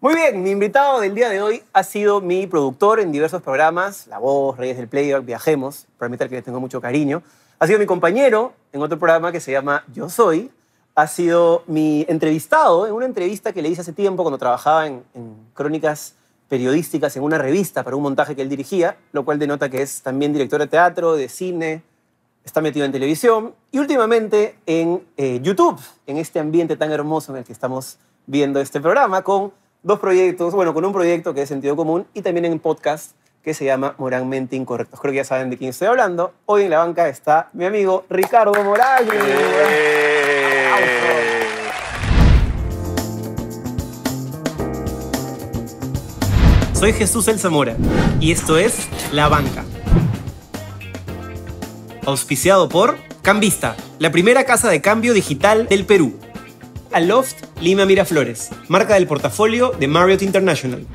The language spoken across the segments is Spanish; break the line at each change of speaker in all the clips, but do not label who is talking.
Muy bien, mi invitado del día de hoy ha sido mi productor en diversos programas, La Voz, Reyes del Playback, Viajemos, permítanme que le tengo mucho cariño. Ha sido mi compañero en otro programa que se llama Yo Soy. Ha sido mi entrevistado en una entrevista que le hice hace tiempo cuando trabajaba en, crónicas periodísticas en una revista para un montaje que él dirigía, lo cual denota que es también director de teatro, de cine, está metido en televisión y últimamente en eh, YouTube, en este ambiente tan hermoso en el que estamos viendo este programa con dos proyectos, bueno, con un proyecto que es Sentido Común y también en podcast que se llama Moralmente Incorrectos. Creo que ya saben de quién estoy hablando. Hoy en la banca está mi amigo Ricardo Morales. ¡Eh! Soy Jesús El Zamora y esto es La Banca. Auspiciado por Cambista, la primera casa de cambio digital del Perú. Aloft Lima Miraflores, marca del portafolio de Marriott International.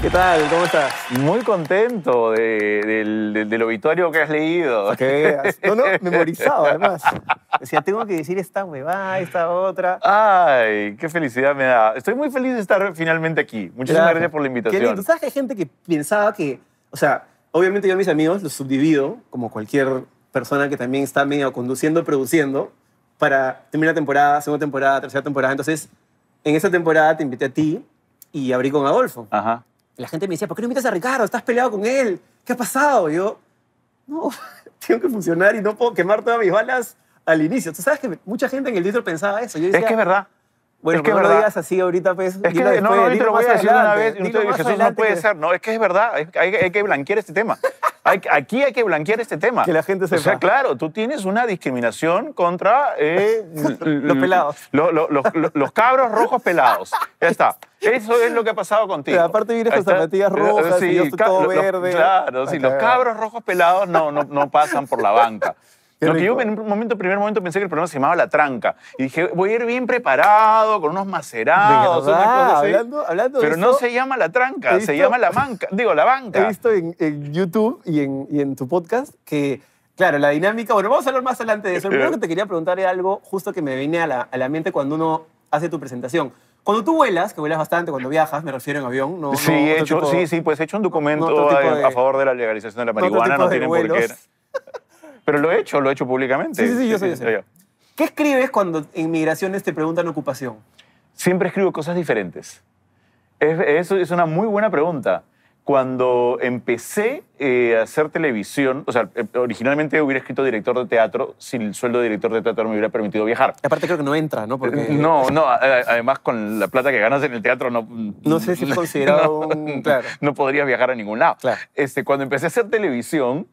¿Qué tal? ¿Cómo estás? Muy contento del, obituario que has leído. ¿Qué No, no, memorizado además. Decía,
tengo que decir esta va, esta otra.
Ay, qué felicidad me da. Estoy muy feliz de estar finalmente aquí. Muchísimas gracias por la invitación.
¿Sabes que hay gente que pensaba que,
o sea, obviamente
yo a mis amigos los subdivido, como cualquier persona que también está medio conduciendo, produciendo, para terminar temporada, segunda temporada, tercera temporada. Entonces, en esa temporada te invité a ti y abrí con Adolfo. Ajá. La gente me decía, ¿por qué no invitas a Ricardo? ¿Estás peleado con él? ¿Qué ha pasado? Y yo, no, tengo que funcionar y no puedo quemar todas mis balas al inicio. Tú sabes que mucha gente en el Twitter pensaba eso. Yo decía, es que es verdad. Bueno, es que no verdad. lo digas así ahorita, pues. Es que después, no, no, yo te lo voy a decir una vez. Y Jesús, no puede ser.
No, es que es verdad. Hay, hay, que blanquear este tema aquí hay que blanquear este tema. Que la gente sepa. O sea, claro, tú tienes una discriminación contra eh, los pelados. los cabros rojos pelados. Ya está. Eso es lo que ha pasado contigo. aparte vienes con zapatillas eh, rojas y todo verde. Claro, sí, los cabros rojos pelados no, no, no pasan por la banca yo en un momento, primer momento pensé que el programa se llamaba La Tranca. Y dije, voy a ir bien preparado, con unos macerados, hablando, Pero no se llama La Tranca, se llama La banca Digo, La Banca. He visto
en, YouTube y en, tu podcast que Claro, la dinámica. Bueno, vamos a hablar más adelante de eso. primero que te quería preguntar algo justo que me viene a la, mente cuando uno hace tu presentación. Cuando tú vuelas, que vuelas bastante, cuando viajas, me refiero en avión, ¿no? Sí, he hecho, sí, sí,
pues he hecho un documento a, favor de la legalización de la marihuana, no, por qué. Pero lo he hecho, lo he hecho públicamente. Sí, sí, yo soy ¿Qué escribes cuando inmigraciones te preguntan ocupación? Siempre escribo cosas diferentes. Es, es una muy buena pregunta cuando empecé eh, a hacer televisión, o sea, eh, originalmente hubiera escrito director de teatro si el sueldo de director de teatro me hubiera permitido viajar. Aparte creo que no entra, ¿no? Eh, no, no, además con la plata que ganas en el teatro no... Mm, no sé si es considerado un... Claro. No podrías viajar a ningún lado. Este, cuando empecé a hacer televisión,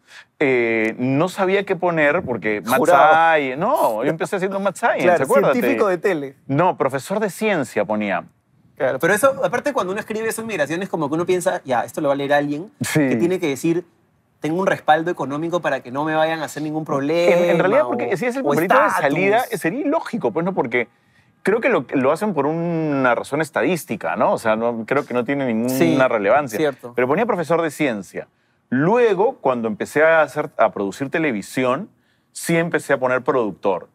no sabía qué poner porque Matsai... No, yo empecé haciendo Matsai, claro, ¿se científico de tele. No, profesor de ciencia ponía pero eso,
aparte cuando uno escribe esas migraciones, como que uno piensa, ya, esto lo va a leer alguien, que tiene que decir, tengo un respaldo económico para que no me vayan a hacer ningún problema. En, realidad, porque si es el papelito de salida, sería
ilógico, pues no, porque creo que lo, hacen por una razón estadística, ¿no? O sea, no, creo que no tiene ninguna relevancia. Pero ponía profesor de ciencia. Luego, cuando empecé a, hacer, a producir televisión, sí empecé a poner productor.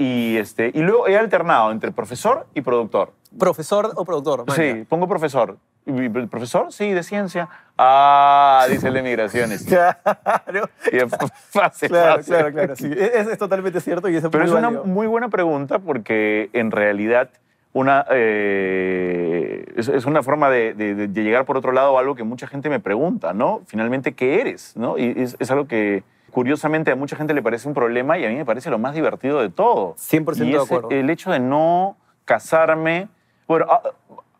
Y, este, y luego he alternado entre profesor y productor profesor o productor. Sí, pongo profesor. ¿Profesor? Sí, de ciencia. Ah, dice el de migraciones. claro. Y es fácil, claro, claro, claro. Es,
totalmente cierto y es Pero es una
muy buena pregunta porque en realidad una, eh, es, una forma de, llegar por otro lado a algo que mucha gente me pregunta, ¿no? Finalmente, ¿qué eres? ¿no? Y es, algo que curiosamente a mucha gente le parece un problema y a mí me parece lo más divertido de todo. 100% y es El hecho de no casarme bueno,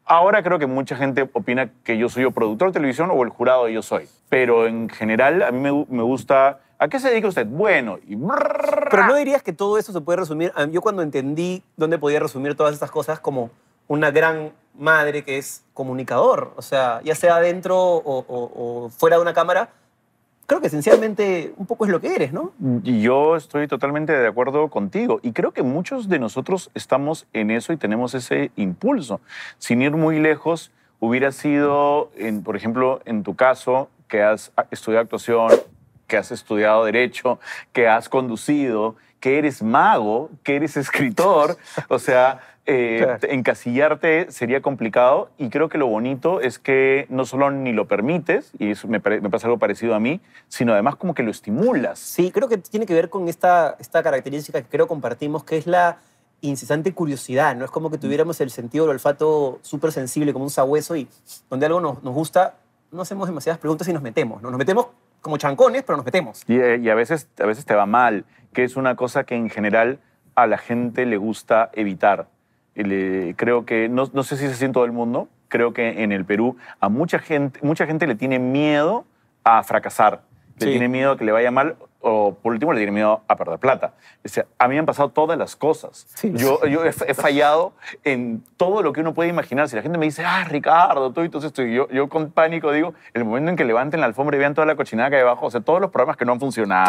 ahora creo que mucha gente opina que yo soy productor de televisión o el jurado de Yo Soy. Pero en general a mí me, gusta... ¿A qué se dedica usted? Bueno, y... Pero no dirías que todo eso se puede resumir...
Yo cuando entendí dónde podía resumir todas estas cosas como una gran madre que es comunicador, o sea, ya sea dentro o fuera de una cámara, creo que esencialmente un poco es lo que eres, ¿no?
Yo estoy totalmente de acuerdo contigo y creo que muchos de nosotros estamos en eso y tenemos ese impulso. Sin ir muy lejos, hubiera sido, por ejemplo, en tu caso, que has estudiado actuación, que has estudiado derecho, que has conducido, que eres mago, que eres escritor, o sea, eh, encasillarte sería complicado y creo que lo bonito es que no solo ni lo permites, y eso me, pasa algo parecido a mí, sino además como que lo estimulas.
Sí, creo que tiene que ver con esta, esta característica que creo compartimos, que es la incesante curiosidad, ¿no? Es como que mm. tuviéramos el sentido del olfato súper sensible, como un sabueso, y donde algo nos, nos gusta, no hacemos demasiadas preguntas y nos metemos, ¿no? Nos metemos como chancones,
pero nos metemos. Eh, y, a, veces, a veces te va mal, que es una cosa que en general a la gente le gusta evitar. creo que, no, sé si se siente en todo el mundo, creo que en el Perú a mucha gente, mucha gente le tiene miedo a fracasar, le tiene miedo a que le vaya mal o por último le tiene miedo a perder plata. sea, a mí me han pasado todas las cosas. yo, yo he, fallado en todo lo que uno puede imaginar. Si la gente me dice, ah, Ricardo, todo y todo esto, y yo, con pánico digo, el momento en que levanten la alfombra y vean toda la cochinada que hay abajo, o sea, todos los programas que no han funcionado,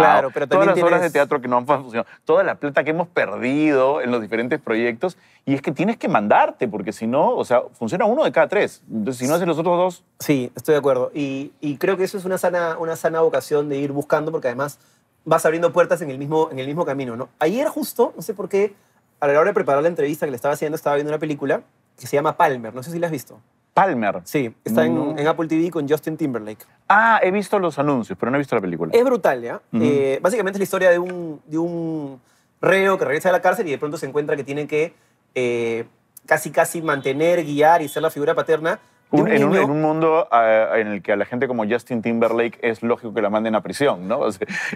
todas las obras de teatro que no han funcionado, toda la plata que hemos perdido en los diferentes proyectos, y es que tienes que mandarte, porque si no, o sea, funciona uno de cada tres. Entonces, si no haces los otros dos... Sí, estoy de acuerdo. Y,
y creo que eso es una sana, una
sana vocación
de ir buscando, porque además vas abriendo puertas en el mismo, en el mismo camino, ¿no? Ayer justo, no sé por qué, a la hora de preparar la entrevista que le estaba haciendo, estaba viendo una película que se llama Palmer, no sé si la has visto.
Palmer. Sí, está en, Apple TV con Justin Timberlake. Ah, he visto los anuncios, pero no he visto la película. Es
brutal, ¿ya? Eh, básicamente es la historia de un, de un reo que regresa de la cárcel y de pronto se encuentra que tiene que eh, casi, casi mantener, guiar y ser la figura paterna en, un,
mundo ah, en el que a la gente como Justin Timberlake es lógico que la manden a prisión, ¿no?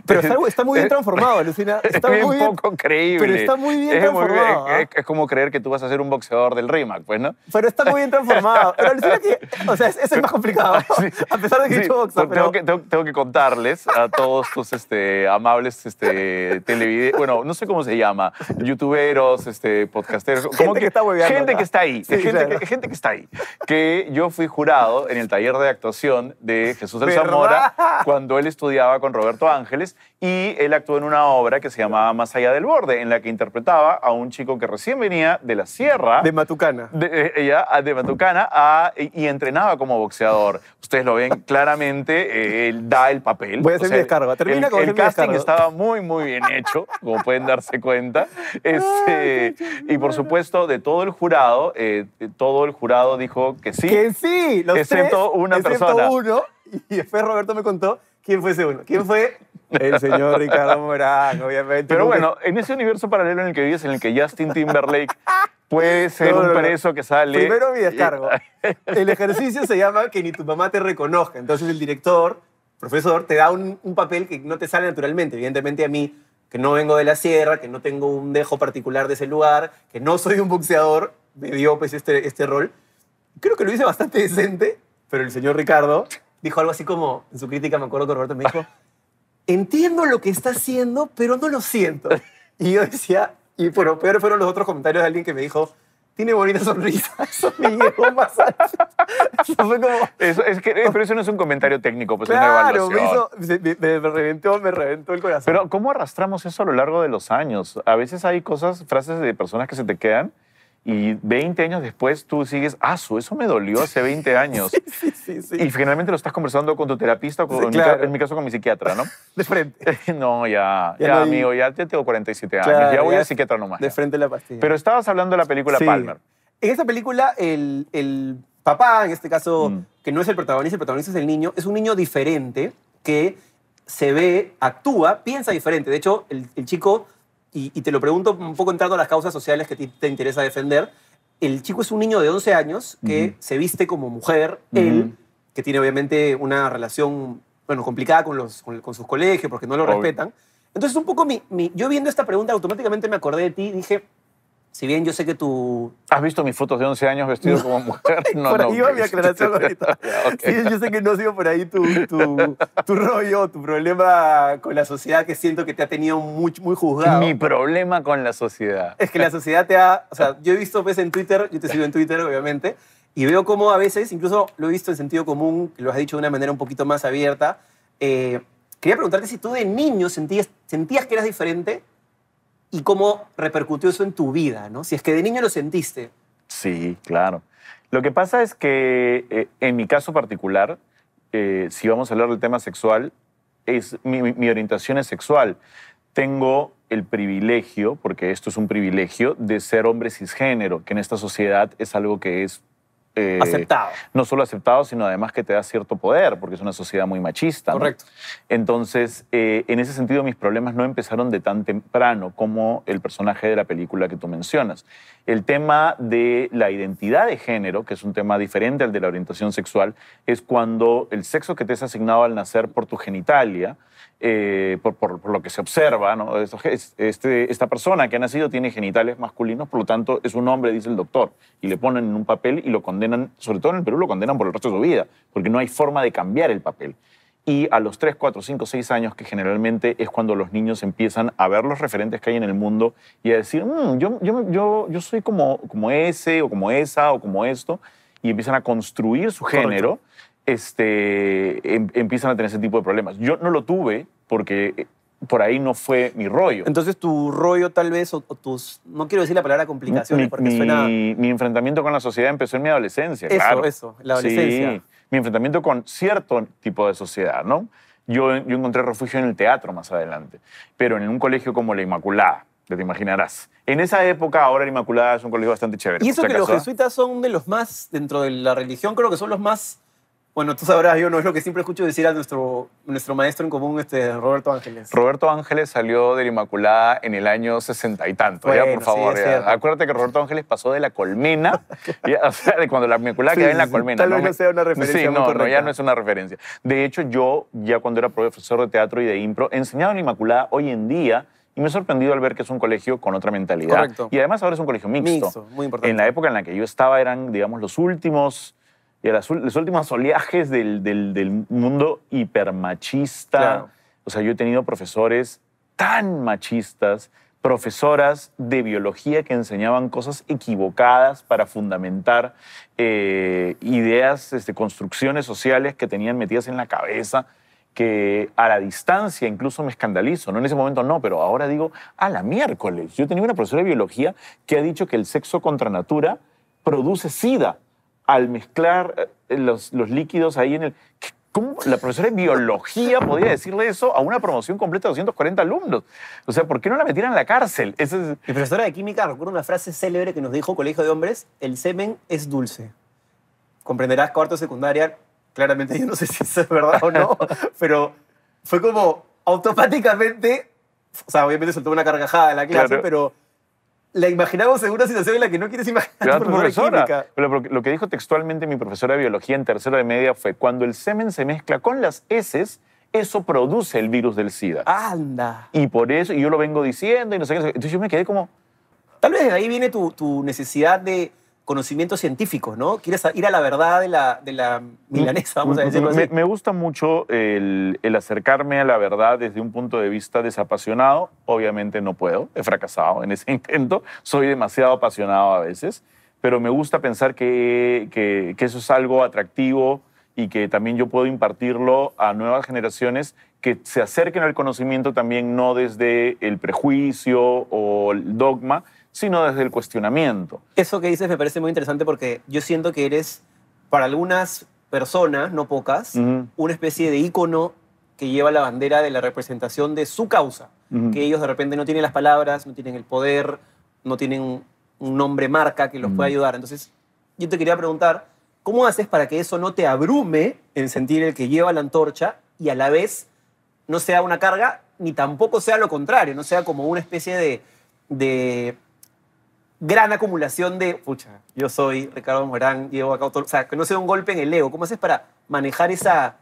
pero está, muy bien transformado,
Alucina. Está es muy
poco bien, creíble. Pero está muy bien transformado. ¿ah? es, como creer que tú vas a ser un boxeador del RIMAC, pues, ¿no? Pero está muy bien transformado. Pero que, o sea, eso es más complicado, a pesar de que yo he hecho boxeo, Tengo, que, contarles a todos tus este, amables este, televidentes, bueno, no sé cómo se llama, youtuberos, este, podcasteros. Gente que, está Gente que está ahí, gente, que, gente que está ahí, que yo yo fui jurado en el taller de actuación de Jesús del Zamora cuando él estudiaba con Roberto Ángeles y él actuó en una obra que se llamaba Más allá del borde, en la que interpretaba a un chico que recién venía de la sierra. De Matucana. De, eh, ella, ah, de Matucana, y, entrenaba como boxeador. Ustedes lo ven claramente, eh, él da el papel. Voy a hacer el, con El casting estaba muy, muy bien hecho, como pueden darse cuenta. Este, y por supuesto, de todo el jurado, eh, todo el jurado dijo que sí. Que sí, los excepto tres, una excepto persona.
uno, y después Roberto me contó quién fue ese uno. ¿Quién fue el señor Ricardo Morán, obviamente. Pero bueno,
en ese universo paralelo en el que vives, en el que Justin Timberlake puede ser un preso que sale. Primero mi descargo.
el ejercicio se llama que ni tu mamá te reconozca. Entonces el director, profesor, te da un, papel que no te sale naturalmente. Evidentemente a mí que no vengo de la sierra, que no tengo un dejo particular de ese lugar, que no soy un boxeador, me dio pues este, este rol. Creo que lo hice bastante decente, pero el señor Ricardo dijo algo así como, en su crítica me acuerdo que Roberto me dijo, entiendo lo que está haciendo, pero no lo siento. Y yo decía, y bueno, peor fueron los otros comentarios de alguien que me dijo, tiene bonita sonrisa, eso fue como...
es eh, pero eso no es un comentario técnico, pues es una evaluación. Me, hizo, me reventó el corazón. Pero ¿cómo arrastramos eso a lo largo de los años? A veces hay cosas, frases de personas que se te quedan y 20 años después tú sigues, ah, eso me dolió hace 20 años. sí, sí, y finalmente lo estás conversando con tu terapista o en mi caso con mi psiquiatra, ¿no? De frente. no, ya, ya, amigo, ya, tengo 47 años, ya voy al psiquiatra nomás. De
frente a la pastilla. Pero estabas hablando de la película Palmer. En esa película, el, el papá, en este caso, mm. que no es el protagonista, el protagonista es el niño, es un niño diferente que se ve, actúa, piensa diferente. De hecho, el, el chico y, te lo pregunto un poco entrando a las causas sociales que te, te interesa defender. El chico es un niño de 11 años que se viste como mujer, él, que tiene obviamente una relación, bueno, complicada con, los, con, sus colegios porque no lo respetan. Entonces, un poco mi, yo viendo esta pregunta automáticamente me acordé de ti y dije,
si bien yo sé que tú... ¿Has visto mis fotos de 11 años vestido como mujer? No, por ahí no, iba mi aclaración ahorita. sí, yo
sé que no ha sido por ahí tu, tu, rollo, tu problema con la sociedad que siento que te ha tenido muy, muy juzgado. Mi
problema con la sociedad.
Es que la sociedad te ha... O sea, yo he visto veces en Twitter, yo te sigo en Twitter obviamente, y veo cómo a veces, incluso lo he visto en sentido común, que lo has dicho de una manera un poquito más abierta, eh, quería preguntarte si tú de niño sentías, sentías que eras diferente y cómo repercutió eso en tu vida, ¿no? Si es que de niño lo sentiste.
Sí, claro. Lo que pasa es que eh, en mi caso particular, eh, si vamos a hablar del tema sexual, es, mi, mi, orientación es sexual. Tengo el privilegio, porque esto es un privilegio, de ser hombre cisgénero, que en esta sociedad es algo que es aceptado. No solo aceptado, sino además que te da cierto poder, porque es una sociedad muy machista. Correcto. Entonces, eh, en ese sentido, mis problemas no empezaron de tan temprano como el personaje de la película que tú mencionas. El tema de la identidad de género, que es un tema diferente al de la orientación sexual, es cuando el sexo que te es asignado al nacer por tu genitalia, eh, por, lo que se observa, este, esta persona que ha nacido tiene genitales masculinos, por lo tanto es un hombre, dice el doctor, y le ponen en un papel y lo condenan, sobre todo en el Perú, lo condenan por el resto de su vida, porque no hay forma de cambiar el papel. Y a los 3, 4, 5, 6 años, que generalmente es cuando los niños empiezan a ver los referentes que hay en el mundo y a decir, mm, yo, yo, yo, soy como, como ese o como esa o como esto, y empiezan a construir su género este, em, empiezan a tener ese tipo de problemas. Yo no lo tuve porque eh, por ahí no fue mi rollo. Entonces
tu rollo tal vez, o, tus, no quiero decir la palabra complicaciones porque mi, suena...
Mi enfrentamiento con la sociedad empezó en mi adolescencia. Eso, claro. eso, la adolescencia. Sí, mi enfrentamiento con cierto tipo de sociedad, ¿no? Yo, yo encontré refugio en el teatro más adelante, pero en un colegio como la Inmaculada, te imaginarás. En esa época, ahora la Inmaculada es un colegio bastante chévere. Y eso que los jesuitas
son de los más, dentro de la religión, creo que son los más bueno, tú sabrás, yo no es lo que siempre escucho decir a nuestro, nuestro maestro en común, este, Roberto Ángeles.
Roberto Ángeles salió de la Inmaculada en el año sesenta y tanto, ya, por favor. Acuérdate que Roberto Ángeles pasó de la colmena, o sea, de cuando la Inmaculada queda en la colmena. Tal vez no, sea una referencia. Sí, no, ya no es una referencia. De hecho, yo, ya cuando era profesor de teatro y de impro, enseñaba en la Inmaculada hoy en día. Y me he sorprendido al ver que es un colegio con otra mentalidad. Y además ahora es un colegio mixto. Mixto, muy importante. En la época en la que yo estaba eran, digamos, los últimos y las, los últimos oleajes del, mundo hipermachista. machista O sea, yo he tenido profesores tan machistas, profesoras de biología que enseñaban cosas equivocadas para fundamentar eh, ideas, este, construcciones sociales que tenían metidas en la cabeza que a la distancia incluso me escandalizo, no en ese momento no, pero ahora digo, a la miércoles. Yo tenía una profesora de biología que ha dicho que el sexo contra natura produce sida al mezclar eh, eh, los, líquidos ahí en el... ¿Cómo la profesora de biología podía decirle eso a una promoción completa de 240 alumnos? O sea, ¿por qué no la metieran en la cárcel? Es... Mi profesora de
química recuerda una frase célebre que nos dijo Colegio de Hombres, el semen es dulce. Comprenderás cuarto secundaria, claramente yo no sé si es verdad o no, pero fue como automáticamente, o sea, obviamente soltó una carcajada en la clase, pero la imaginamos en una situación en la que no quieres imaginar. Tu
Pero lo que dijo textualmente mi profesora de biología en tercero de media fue: cuando el semen se mezcla con las heces, eso produce el virus del SIDA.
Anda.
Y por eso, y yo lo vengo diciendo, y no sé qué. Entonces yo me quedé como.
Tal vez de ahí viene tu necesidad de conocimientos científicos, ¿no? Quieres ir a la verdad de la, de milanesa, vamos a mm, decirlo mm,
Me, gusta mucho el, acercarme a la verdad desde un punto de vista desapasionado. Obviamente no puedo, he fracasado en ese intento. Soy demasiado apasionado a veces, pero me gusta pensar que eso es algo atractivo y que también yo puedo impartirlo a nuevas generaciones que se acerquen al conocimiento también no desde el prejuicio o el dogma, sino desde el cuestionamiento.
Eso que dices me parece muy interesante porque yo siento que eres, para algunas personas, no pocas, una especie de ícono que lleva la bandera de la representación de su causa, que ellos de repente no tienen las palabras, no tienen el poder, no tienen un nombre marca que los pueda ayudar. Entonces, yo te quería preguntar, ¿cómo haces para que eso no te abrume en sentir el que lleva la antorcha y a la vez no sea una carga, ni tampoco sea lo contrario, no sea como una especie de gran acumulación de, pucha, yo soy Ricardo Morán, llevo acá o sea, que no sea un golpe en el ego. ¿Cómo haces para manejar esa,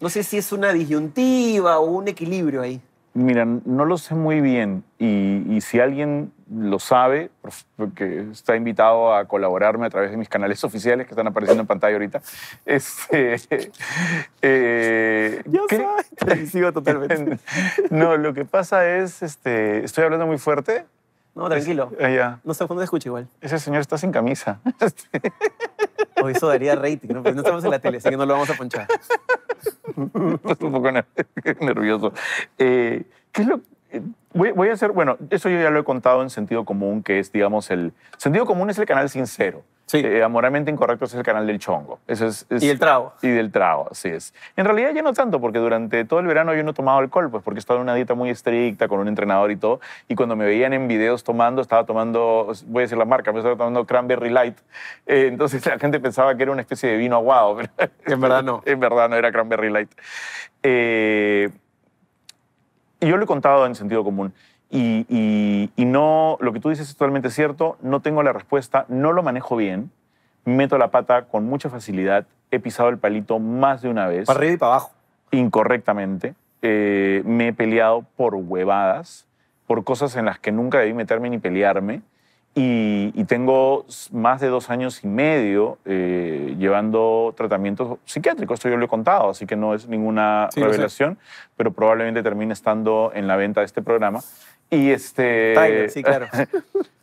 no sé si es una disyuntiva o un equilibrio ahí?
Mira, no lo sé muy bien y, si alguien lo sabe, porque está invitado a colaborarme a través de mis canales oficiales que están apareciendo en pantalla ahorita. Este, eh, Yo soy totalmente. No, lo que pasa es, este, estoy hablando muy fuerte. No, tranquilo. Eh,
no, se, escucha igual.
Ese señor está sin camisa.
o eso daría rating, ¿no? no estamos en la tele, así que no lo vamos a ponchar.
Estoy un poco nervioso. Eh, ¿Qué es lo eh, voy, voy a hacer, bueno, eso yo ya lo he contado en sentido común, que es, digamos, el sentido común es el canal sincero. Sí. Eh, Amoralmente Incorrecto es el canal del Chongo. Eso es, y del trago. Y del trago, así es. En realidad ya no tanto, porque durante todo el verano yo no tomaba alcohol, pues porque estaba en una dieta muy estricta, con un entrenador y todo. Y cuando me veían en videos tomando, estaba tomando, voy a decir la marca, me estaba tomando Cranberry Light. Eh, entonces la gente pensaba que era una especie de vino aguado. Pero en verdad no. En verdad no era Cranberry Light. Eh, y yo lo he contado en sentido común. Y, no, lo que tú dices es totalmente cierto, no tengo la respuesta, no lo manejo bien, meto la pata con mucha facilidad, he pisado el palito más de una vez. Para arriba y para abajo. Incorrectamente. Eh, me he peleado por huevadas, por cosas en las que nunca debí meterme ni pelearme. Y, tengo más de dos años y medio eh, llevando tratamientos psiquiátricos. Esto yo lo he contado, así que no es ninguna revelación, pero probablemente termine estando en la venta de este programa. Y este. sí, claro.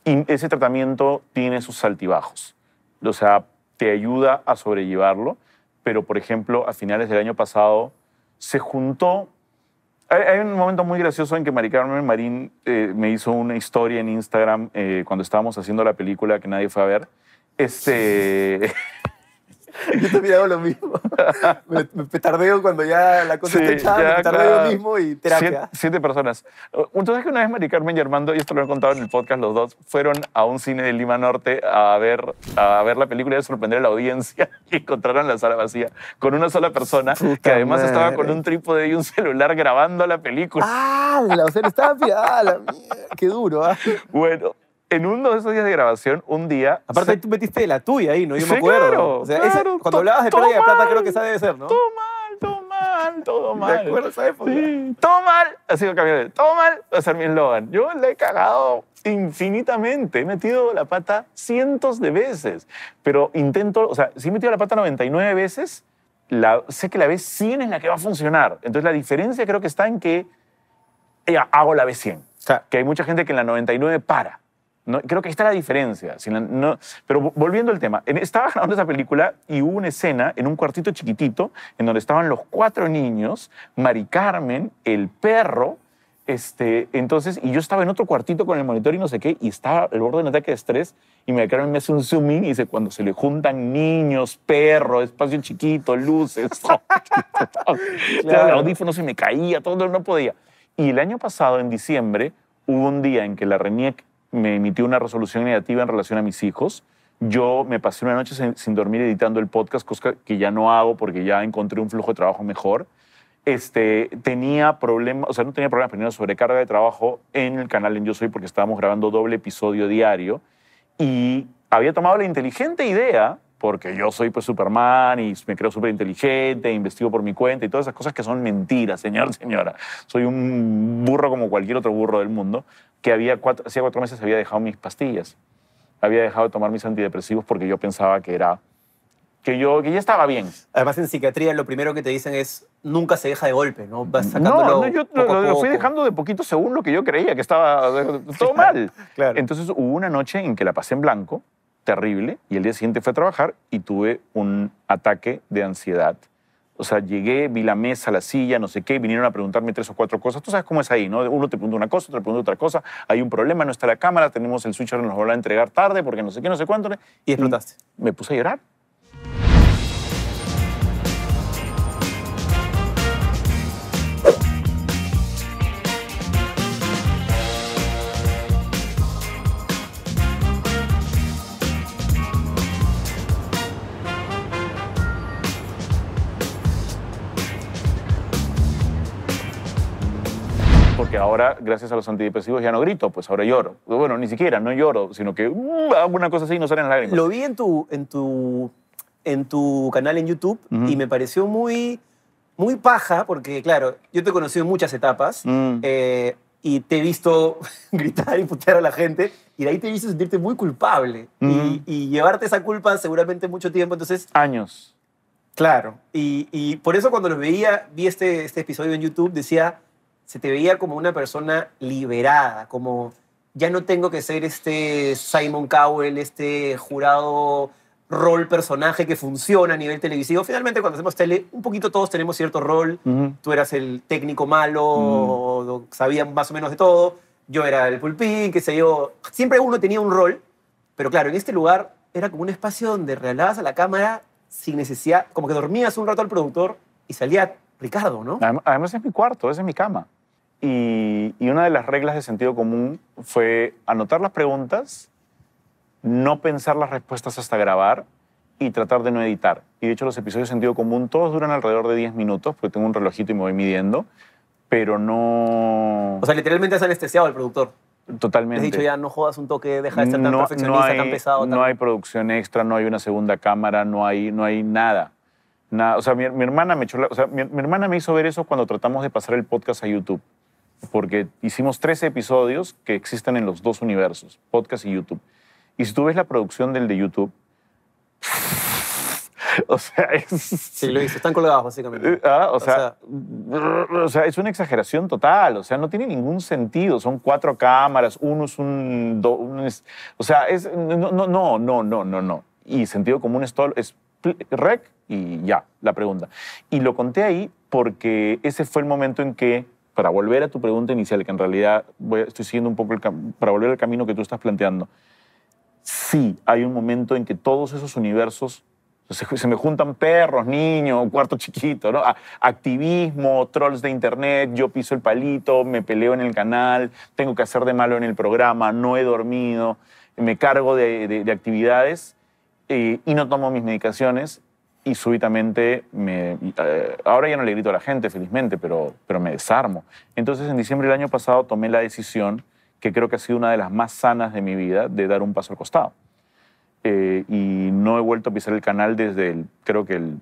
y ese tratamiento tiene sus altibajos. O sea, te ayuda a sobrellevarlo. Pero, por ejemplo, a finales del año pasado se juntó. Hay, un momento muy gracioso en que Mari Carmen Marín eh, me hizo una historia en Instagram eh, cuando estábamos haciendo la película que nadie fue a ver. Este. Yo también
hago lo mismo. Me, petardeo cuando ya la cosa está echada, me petardeo lo mismo y terapia. Siete,
siete personas. Entonces que una vez Mari Carmen y Armando, y esto lo han contado en el podcast los dos, fueron a un cine de Lima Norte a ver, a ver la película y sorprender a la audiencia y encontraron la sala vacía con una sola persona que además estaba con un trípode y un celular grabando la película. ¡Ah!
La, o sea, estaba
¡Ah, la mierda, qué duro. Ah! Bueno, en uno de esos días de grabación, un día. Aparte, tú metiste la tuya ahí, ¿no? Yo sí, me acuerdo. cuando hablabas de pérdida de plata, creo que esa debe ser, ¿no? Todo mal, todo mal, todo mal. De acuerdo, ¿sabes? Sí. Todo mal, ha sido cambiar todo mal va a ser mi eslogan. Yo le he cagado infinitamente. He metido la pata cientos de veces, pero intento, o sea, si he metido la pata 99 veces, sé que la B100 es la que va a funcionar. Entonces, la diferencia creo que está en que eh, hago la B100. Que hay mucha gente que en la 99 para creo que ahí está la diferencia. no, pero volviendo al tema, estaba grabando esa película y hubo una escena en un cuartito chiquitito en donde estaban los cuatro niños, Mari Carmen, el perro, este, entonces, y yo estaba en otro cuartito con el monitor y no sé qué, y estaba el borde de un ataque de estrés, y Mari Carmen me hace un zoom y dice, cuando se le juntan niños, perro, espacio chiquito, luces, todo, el audífono se me caía, todo, no podía. Y el año pasado, en diciembre, hubo un día en que la RENIEC me emitió una resolución negativa en relación a mis hijos. Yo me pasé una noche sin, dormir editando el podcast, cosa que ya no hago porque ya encontré un flujo de trabajo mejor. Este, tenía problemas, o sea, no tenía problemas, tenía sobrecarga de trabajo en el canal en Yo Soy porque estábamos grabando doble episodio diario y había tomado la inteligente idea, porque yo soy pues Superman y me creo súper inteligente, investigo por mi cuenta y todas esas cosas que son mentiras, señor, señora. Soy un burro como cualquier otro burro del mundo que había hacía cuatro meses había dejado mis pastillas, había dejado de tomar mis antidepresivos porque yo pensaba que era que yo que ya estaba bien. Además en psiquiatría lo primero que te dicen es nunca se deja de golpe, ¿no? Vas sacándolo No, no yo lo, fui dejando de poquito según lo que yo creía que estaba todo mal. claro. Entonces hubo una noche en que la pasé en blanco, terrible, y el día siguiente fui a trabajar y tuve un ataque de ansiedad o sea, llegué, vi la mesa, la silla, no sé qué, vinieron a preguntarme tres o cuatro cosas. Tú sabes cómo es ahí, ¿no? Uno te pregunta una cosa, otro te pregunta otra cosa, hay un problema, no está la cámara, tenemos el switcher, nos lo a entregar tarde porque no sé qué, no sé cuánto. Y explotaste. me puse a llorar. gracias a los antidepresivos ya no grito, pues ahora lloro. Bueno, ni siquiera, no lloro, sino que uh, hago una cosa así y no salen las lágrimas.
Lo vi en tu, en tu, en tu canal en YouTube y me pareció muy, muy paja, porque claro, yo te he conocido en muchas etapas. Mm. Eh, y te he visto gritar y putear a la gente, y de ahí te he visto sentirte muy culpable y, llevarte esa culpa seguramente mucho tiempo, entonces... Años. Claro, y, por eso cuando los veía, vi este, este episodio en YouTube, decía, se te veía como una persona liberada, como ya no tengo que ser este Simon Cowell, este jurado rol personaje que funciona a nivel televisivo. Finalmente, cuando hacemos tele, un poquito todos tenemos cierto rol. Tú eras el técnico malo, uh más o menos de todo. Yo era el pulpín, que sé yo. Siempre uno tenía un rol, pero claro, en este lugar era como un espacio donde regalabas a la cámara sin necesidad,
como que dormías un rato al productor y salía Ricardo, ¿no? Además es mi cuarto, es mi cama. Y, una de las reglas de sentido común fue anotar las preguntas, no pensar las respuestas hasta grabar y tratar de no editar. Y de hecho los episodios de sentido común todos duran alrededor de 10 minutos, porque tengo un relojito y me voy midiendo, pero no... O sea, literalmente has anestesiado al productor. Totalmente. Has dicho ya,
no jodas un toque, deja de ser tan perfeccionista, tan pesado.
No hay producción extra, no hay una segunda cámara, no hay, no hay nada. nada. O sea, mi, hermana me o sea, mi hermana me hizo ver eso cuando tratamos de pasar el podcast a YouTube porque hicimos 13 episodios que existen en los dos universos, podcast y YouTube. Y si tú ves la producción del de YouTube, o sea, es... Sí, lo hice. están
colgados básicamente. Eh, ah, o, sea,
o, sea, es una exageración total, o sea, no tiene ningún sentido, son cuatro cámaras, uno es un... o sea, es, no, no, no, no, no, no. Y sentido común es todo, es rec y ya, la pregunta. Y lo conté ahí porque ese fue el momento en que para volver a tu pregunta inicial, que en realidad estoy siguiendo un poco el para volver al camino que tú estás planteando, sí hay un momento en que todos esos universos se, me juntan perros, niños, cuarto chiquito, ¿no? Activismo, trolls de internet, yo piso el palito, me peleo en el canal, tengo que hacer de malo en el programa, no he dormido, me cargo de, actividades eh, y no tomo mis medicaciones y súbitamente me, eh, ahora ya no le grito a la gente, felizmente, pero, pero me desarmo. Entonces, en diciembre del año pasado tomé la decisión, que creo que ha sido una de las más sanas de mi vida, de dar un paso al costado. Eh, y no he vuelto a pisar el canal desde, el, creo que el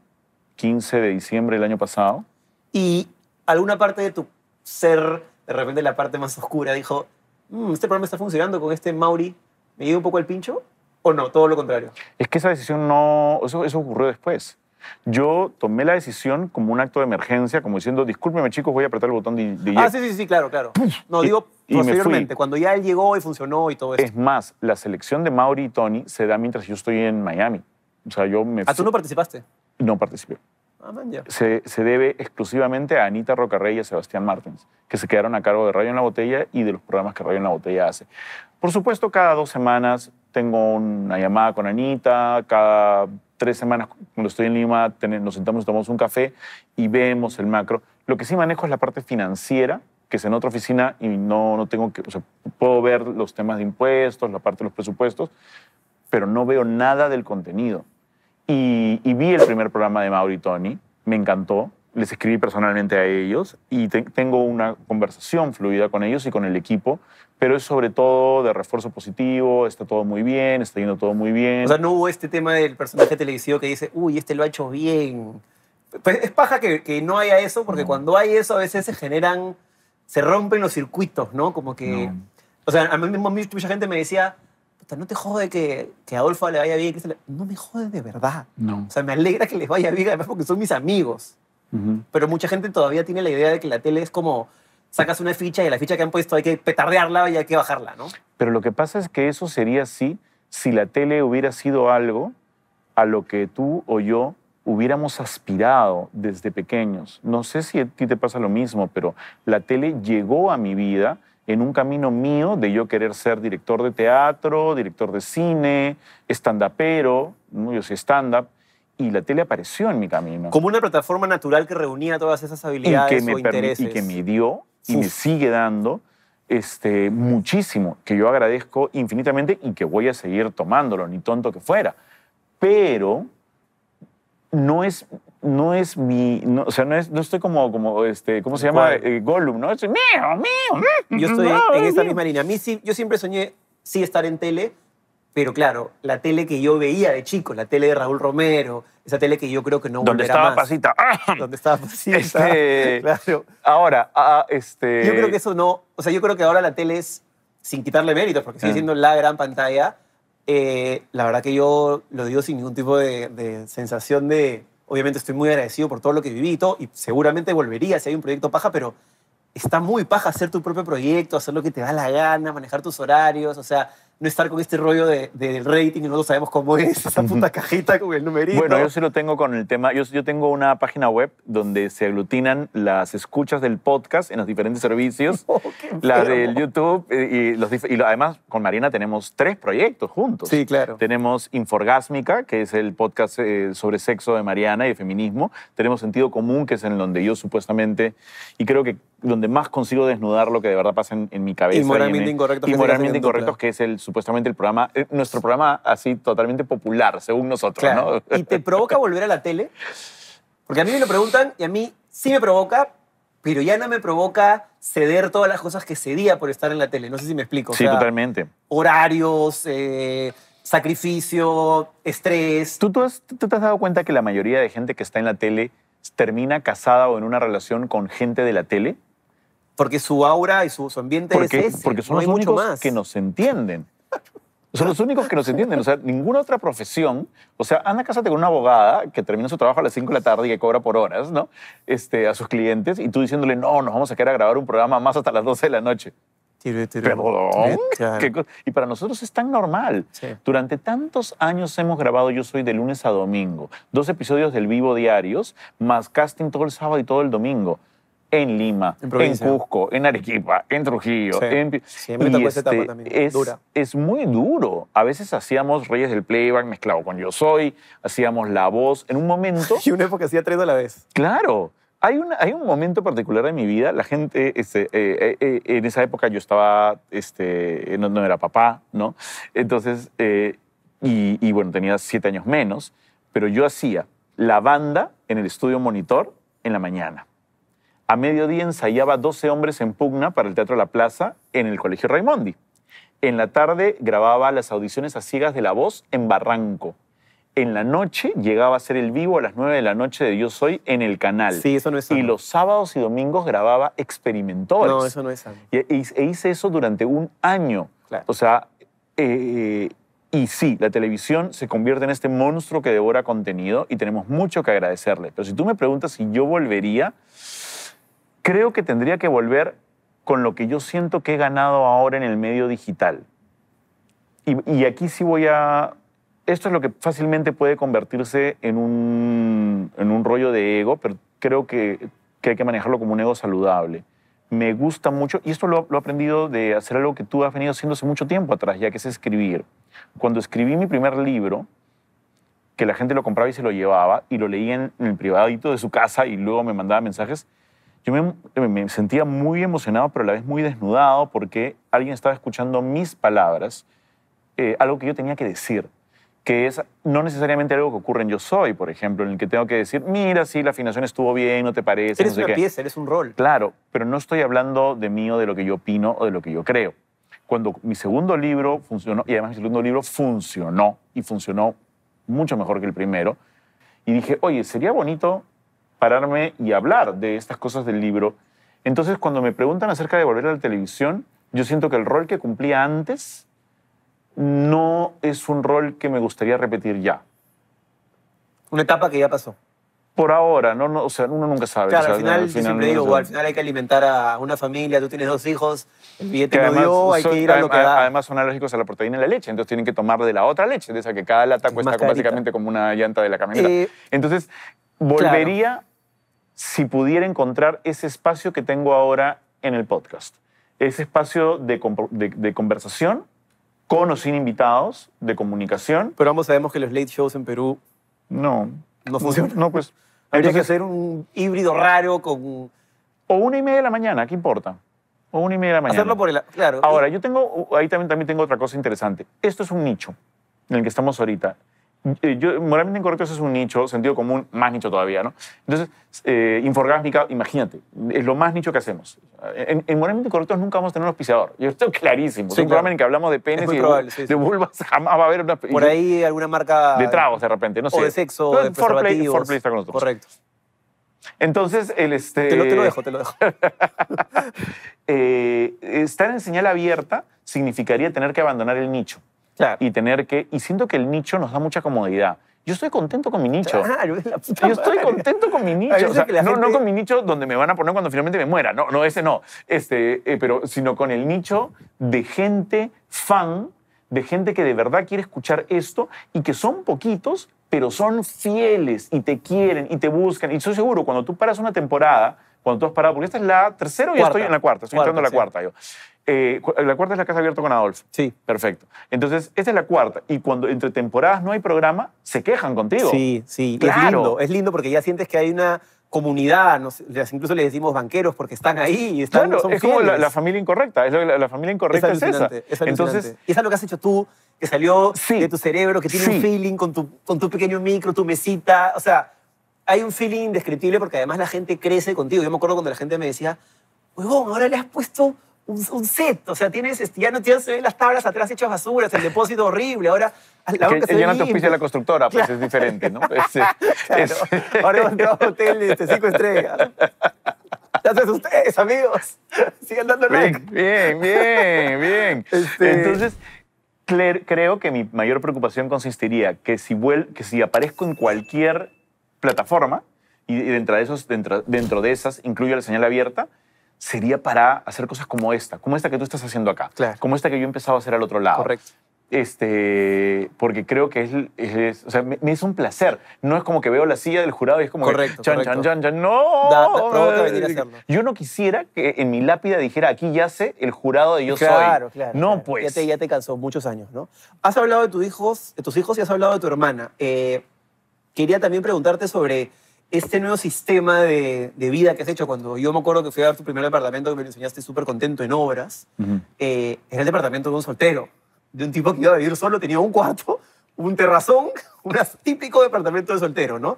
15 de diciembre del año pasado. ¿Y alguna parte de tu
ser, de repente la parte más oscura, dijo, mm, este programa está funcionando con este Mauri, me dio un poco el pincho? ¿O no? Todo lo contrario.
Es que esa decisión no. Eso, ocurrió después. Yo tomé la decisión como un acto de emergencia, como diciendo, discúlpeme chicos, voy a apretar el botón de, Ah, sí, sí,
sí, claro, claro. No, digo posteriormente, cuando ya él llegó y
funcionó y todo eso. Es más, la selección de Mauri y Tony se da mientras yo estoy en Miami. O sea, yo me... ¿A ¿Ah, tú no participaste? No participé. Ah, se, se, debe exclusivamente a Anita Rocarrey y a Sebastián Martins, que se quedaron a cargo de Radio en la Botella y de los programas que Radio en la Botella hace. Por supuesto, cada dos semanas tengo una llamada con Anita, cada tres semanas cuando estoy en Lima nos sentamos y tomamos un café y vemos el macro. Lo que sí manejo es la parte financiera, que es en otra oficina y no, no tengo que, puedo ver los temas de impuestos, la parte de los presupuestos, pero no veo nada del contenido. Y, vi el primer programa de Mauri Tony, me encantó, les escribí personalmente a ellos y tengo una conversación fluida con ellos y con el equipo, pero es sobre todo de refuerzo positivo, está todo muy bien, está yendo todo muy bien. O sea,
no hubo este tema del personaje televisivo que dice, uy, este lo ha hecho bien. Pues es paja que, no haya eso, porque cuando hay eso a veces se generan, se rompen los circuitos, ¿no? Como que... O sea, a mí mismo mucha gente me decía, no te jode que, que a Adolfo le vaya bien. No me jode de verdad. No. O sea, me alegra que les vaya bien, además porque son mis amigos. Pero mucha gente todavía tiene la idea de que la tele es como sacas una ficha y la ficha que han puesto hay que petardearla y hay que bajarla, ¿no?
Pero lo que pasa es que eso sería así si la tele hubiera sido algo a lo que tú o yo hubiéramos aspirado desde pequeños. No sé si a ti te pasa lo mismo, pero la tele llegó a mi vida en un camino mío de yo querer ser director de teatro, director de cine, stand-upero, ¿no? yo soy stand y la tele apareció en mi camino. Como una plataforma natural
que reunía todas esas habilidades y que me o intereses. que
me dio y me sigue dando este, muchísimo, que yo agradezco infinitamente y que voy a seguir tomándolo, ni tonto que fuera. Pero no es, no es mi, no, o sea, no, estoy como, como este, ¿cómo se llama? Eh, Gollum, ¿no? mío, mío. Yo estoy en, esa misma
línea. mí sí, yo siempre soñé sí estar en tele, pero claro, la tele que yo veía de chico, la tele de Raúl Romero, esa tele que yo creo que no Donde ah. ¿Dónde estaba Pasita. ¿Dónde estaba Pasita. Claro. Ahora, ah, ah, este... Yo creo que eso no... O sea, yo creo que ahora la tele es, sin quitarle méritos, porque sigue siendo la gran pantalla, eh, la verdad que yo lo digo sin ningún tipo de, de sensación de... Obviamente estoy muy agradecido por todo lo que viví y todo, y seguramente volvería si hay un proyecto paja, pero está muy paja hacer tu propio proyecto, hacer lo que te da la gana, manejar tus horarios, o sea no estar con este rollo de, del rating y no sabemos cómo es esa puta cajita con el numerito. Bueno, yo sí lo
tengo con el tema. Yo, yo tengo una página web donde se aglutinan las escuchas del podcast en los diferentes servicios, oh, la del YouTube eh, y, los, y además con Mariana tenemos tres proyectos juntos. Sí, claro. Tenemos Inforgásmica, que es el podcast eh, sobre sexo de Mariana y feminismo. Tenemos Sentido Común, que es en donde yo supuestamente, y creo que donde más consigo desnudar lo que de verdad pasa en, mi cabeza. Y moralmente incorrectos. moralmente incorrectos, que es el, supuestamente el programa, eh, nuestro programa así totalmente popular, según nosotros. ¿Y te provoca volver a la tele?
Porque a mí me lo preguntan y a mí sí me provoca, pero ya no me provoca ceder todas las cosas que cedía por estar en la tele. No sé si me explico. Sí, totalmente. Horarios,
eh, sacrificio, estrés. ¿Tú, ¿Tú te has dado cuenta que la mayoría de gente que está en la tele termina casada o en una relación con gente de la tele? Porque su aura y su, ambiente es ese. Porque son los únicos que nos entienden. Son los únicos que nos entienden. O sea, ninguna otra profesión. O sea, anda casa con una abogada que termina su trabajo a las 5 de la tarde y que cobra por horas, ¿no? Este, a sus clientes y tú diciéndole, no, nos vamos a quedar a grabar un programa más hasta las 12 de la noche. y para nosotros es tan normal. Durante tantos años hemos grabado Yo Soy de lunes a domingo, dos episodios del vivo diarios, más casting todo el sábado y todo el domingo en Lima, en, Cusco, en Arequipa, en Trujillo. Sí. En, este, también. Es, muy duro. A veces hacíamos Reyes del Playback mezclado con Yo Soy, hacíamos La Voz. En un momento. y una época hacía tres a la vez. Claro. Hay, hay un momento particular de mi vida, la gente, este, eh, eh, eh, en esa época yo estaba, este, no, era papá, ¿no? Entonces, y bueno, tenía siete años menos, pero yo hacía la banda en el estudio monitor en la mañana a mediodía ensayaba 12 hombres en pugna para el Teatro La Plaza en el Colegio Raimondi. En la tarde grababa las audiciones a ciegas de la voz en Barranco. En la noche llegaba a ser el vivo a las 9 de la noche de Yo Soy en el canal. Sí, eso no es sano. Y los sábados y domingos grababa experimentores. No, eso no es sano. E, hice eso durante un año. O sea, eh, y sí, la televisión se convierte en este monstruo que devora contenido y tenemos mucho que agradecerle. Pero si tú me preguntas si yo volvería, creo que tendría que volver con lo que yo siento que he ganado ahora en el medio digital. Y, aquí sí voy a... Esto es lo que fácilmente puede convertirse en un, en un rollo de ego, pero creo que, que, hay que manejarlo como un ego saludable. Me gusta mucho, y esto lo, lo he aprendido de hacer algo que tú has venido haciendo hace mucho tiempo atrás, ya que es escribir. Cuando escribí mi primer libro, que la gente lo compraba y se lo llevaba y lo leía en el privadito de su casa y luego me mandaba mensajes, yo me, sentía muy emocionado, pero a la vez muy desnudado porque alguien estaba escuchando mis palabras, eh, algo que yo tenía que decir, que es no necesariamente algo que ocurre en Yo Soy, por ejemplo, en el que tengo que decir, mira, sí, la afinación estuvo bien, no te parece. Eres no sé una pieza, eres un rol. Claro, pero no estoy hablando de mí o de lo que yo opino o de lo que yo creo. Cuando mi segundo libro funcionó, y además mi segundo libro funcionó, y funcionó mucho mejor que el primero, y dije, oye, sería bonito pararme y hablar de estas cosas del libro. Entonces, cuando me preguntan acerca de volver a la televisión, yo siento que el rol que cumplía antes no es un rol que me gustaría repetir ya.
Una etapa que ya pasó.
Por ahora, no, no o sea, uno nunca sabe. Claro, al, final, digo,
hay que alimentar a una familia,
tú tienes dos hijos, el billete no además, hay que ir a lo que da. Además son alérgicos a la proteína y la leche, entonces tienen que tomar de la otra leche, de esa que cada lata cuesta básicamente como una llanta de la camioneta. Eh, entonces, volvería si pudiera encontrar ese espacio que tengo ahora en el podcast. Ese espacio de, conversación con o sin invitados, de comunicación. Pero ambos sabemos que los late shows en Perú no, no funcionan. No, pues. Habría que hacer un híbrido raro con... O una y media de la mañana, ¿qué importa? O una y media de la mañana. Hacerlo por el... Claro. Ahora, yo tengo... Ahí también, también tengo otra cosa interesante. Esto es un nicho en el que estamos ahorita. Eh, moralmente incorrecto es un nicho, sentido común, más nicho todavía, ¿no? Entonces, eh, imagínate, es lo más nicho que hacemos. En, moralmente incorrectos nunca vamos a tener un auspiciador. Yo estoy clarísimo. Sí, es un programa en el que hablamos de penes y de, vulvas, jamás va a haber una... Por ahí
alguna marca... De tragos, de repente, no sé. O de sexo, de foreplay, foreplay está con nosotros. Correcto.
Entonces, el este... Te lo, dejo, te lo dejo. Eh, estar en señal abierta significaría tener que abandonar el nicho. Y tener que. Y siento que el nicho nos da mucha comodidad. Yo estoy contento con mi nicho. Ah, yo estoy contento con mi nicho. no, con mi nicho donde me van a poner cuando finalmente me muera. No, no ese no. Este, eh, pero, sino con el nicho de gente fan, de gente que de verdad quiere escuchar esto y que son poquitos, pero son fieles y te quieren y te buscan. Y estoy seguro, cuando tú paras una temporada, cuando tú has parado, porque esta es la tercera y estoy en la cuarta, estoy entrando en la cuarta yo. Eh, la cuarta es la casa abierta abierto con Adolf Sí. Perfecto. Entonces, esa es la cuarta. Y cuando entre temporadas no hay programa, se quejan contigo. Sí, sí. Es lindo, es lindo
porque ya sientes que hay una comunidad, incluso les decimos banqueros porque están ahí. Están, es como la, familia
incorrecta, es la, familia incorrecta es, esa. Entonces,
y es lo que has hecho tú, que salió de tu cerebro, que tiene un feeling con tu, con tu pequeño micro, tu mesita, o sea, hay un feeling indescriptible porque además la gente crece contigo. Yo me acuerdo cuando la gente me decía, huevón, ahora le has puesto un, set, o sea, tienes, ya no tienes las tablas atrás hechas basuras, el depósito horrible, ahora la boca que, Ya no te la constructora, pues es diferente, ¿no? Ahora claro. es... Ahora un hotel de este, cinco estrellas. Gracias a ustedes, amigos. Sigan dando like.
Bien, bien, bien. Este, Entonces, creo que mi mayor preocupación consistiría que si, que si aparezco en cualquier plataforma, y dentro de esas incluyo la señal abierta, sería para hacer cosas como esta, como esta que tú estás haciendo acá, como esta que yo he empezado a hacer al otro lado. Correcto. Este, porque creo que es, o sea, me, es un placer. No es como que veo la silla del jurado y es como correcto, chan, chan, chan, chan, no. Yo no quisiera que en mi lápida dijera aquí yace el jurado de yo soy. Claro, claro. No, pues. Ya
te, cansó muchos años, ¿no? Has hablado de tus hijos, de tus hijos y has hablado de tu hermana. Eh, quería también preguntarte sobre este nuevo sistema de, de, vida que has hecho, cuando yo me acuerdo que fui a ver tu primer departamento que me lo enseñaste súper contento en obras, eh, era el departamento de un soltero, de un tipo que iba a vivir solo, tenía un cuarto, un terrazón, un típico departamento de soltero, ¿no?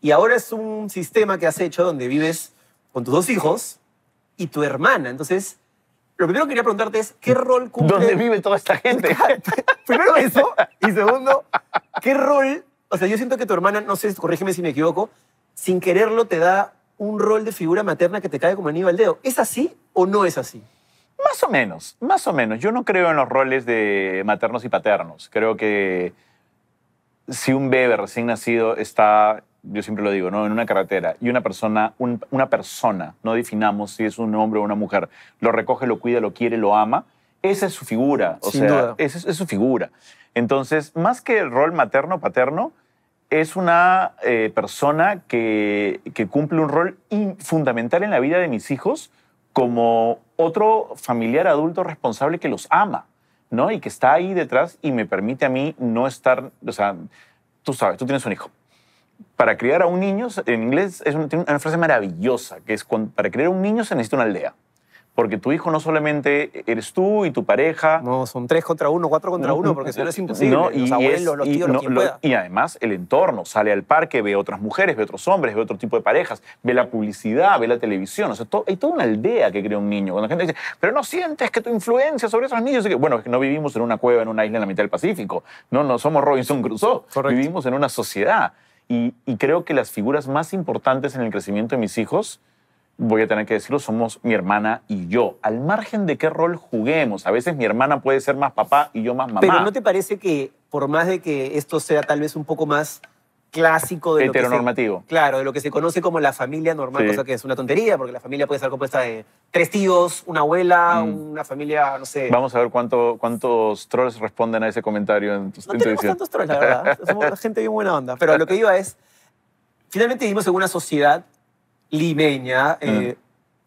Y ahora es un sistema que has hecho donde vives con tus dos hijos y tu hermana. Entonces, lo primero que quería preguntarte es, ¿qué rol cumple? ¿Dónde vive toda esta gente? primero eso, y segundo, ¿qué rol? O sea, yo siento que tu hermana, no sé, corrígeme si me equivoco, sin quererlo te da un rol de figura materna que te cae como anillo al dedo. ¿Es así o no es así?
Más o menos, más o menos. Yo no creo en los roles de maternos y paternos. Creo que si un bebé recién nacido está, yo siempre lo digo, ¿no? en una carretera y una persona, una persona, no definamos si es un hombre o una mujer, lo recoge, lo cuida, lo quiere, lo ama, esa es su figura. Sin duda. Esa es, su figura. Entonces, más que el rol materno-paterno, es una eh, persona que, cumple un rol fundamental en la vida de mis hijos como otro familiar adulto responsable que los ama, ¿no? Y que está ahí detrás y me permite a mí no estar, o sea, tú sabes, tú tienes un hijo. Para criar a un niño, en inglés es una, frase maravillosa, que es para criar a un niño se necesita una aldea. Porque tu hijo no solamente eres tú y tu pareja. No, son tres contra uno, cuatro contra uno, porque si no es imposible. No, y los abuelos, los tíos, quien y además el entorno. Sale al parque, ve otras mujeres, ve otros hombres, ve otro tipo de parejas, ve la publicidad, ve la televisión. O sea, hay toda una aldea que crea un niño. Cuando la gente dice, pero no sientes que tu influencia sobre esos niños. Que, bueno, es que no vivimos en una cueva, en una isla en la mitad del Pacífico. No, no somos Robinson Crusoe. Vivimos en una sociedad. Y, y creo que las figuras más importantes en el crecimiento de mis hijos voy a tener que decirlo, somos mi hermana y yo, al margen de qué rol juguemos. A veces mi hermana puede ser más papá y yo más mamá. Pero ¿no te
parece que por más de que esto sea tal vez un poco más clásico de Lo que claro, de lo que se conoce como la familia normal, cosa que es una tontería, porque la familia puede estar compuesta de tres tíos, una abuela, mm. una familia, no sé.
Vamos a ver cuánto, cuántos trolls responden a ese comentario en tus No tenemos tantos trolls, la verdad. Somos gente muy buena onda. Pero lo que iba es,
finalmente vivimos en una sociedad limeña, eh,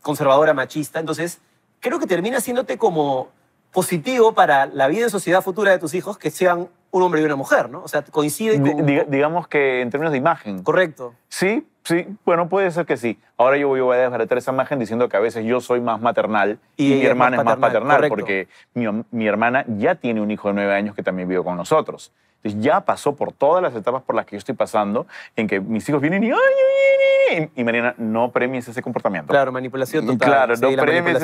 conservadora, machista. Entonces, creo que termina haciéndote como positivo para la vida en sociedad futura de tus hijos que
sean un hombre y una mujer, ¿no? O sea, coincide con... digamos que en términos de imagen. Correcto. Sí, sí. Bueno, puede ser que sí. Ahora yo voy a desbaratar esa imagen diciendo que a veces yo soy más maternal y, mi hermana es más paternal, porque mi, mi, hermana ya tiene un hijo de nueve años que también vive con nosotros ya pasó por todas las etapas por las que yo estoy pasando, en que mis hijos vienen y... Y Mariana, no premies ese comportamiento. Claro, manipulación mm, total. Claro, no premies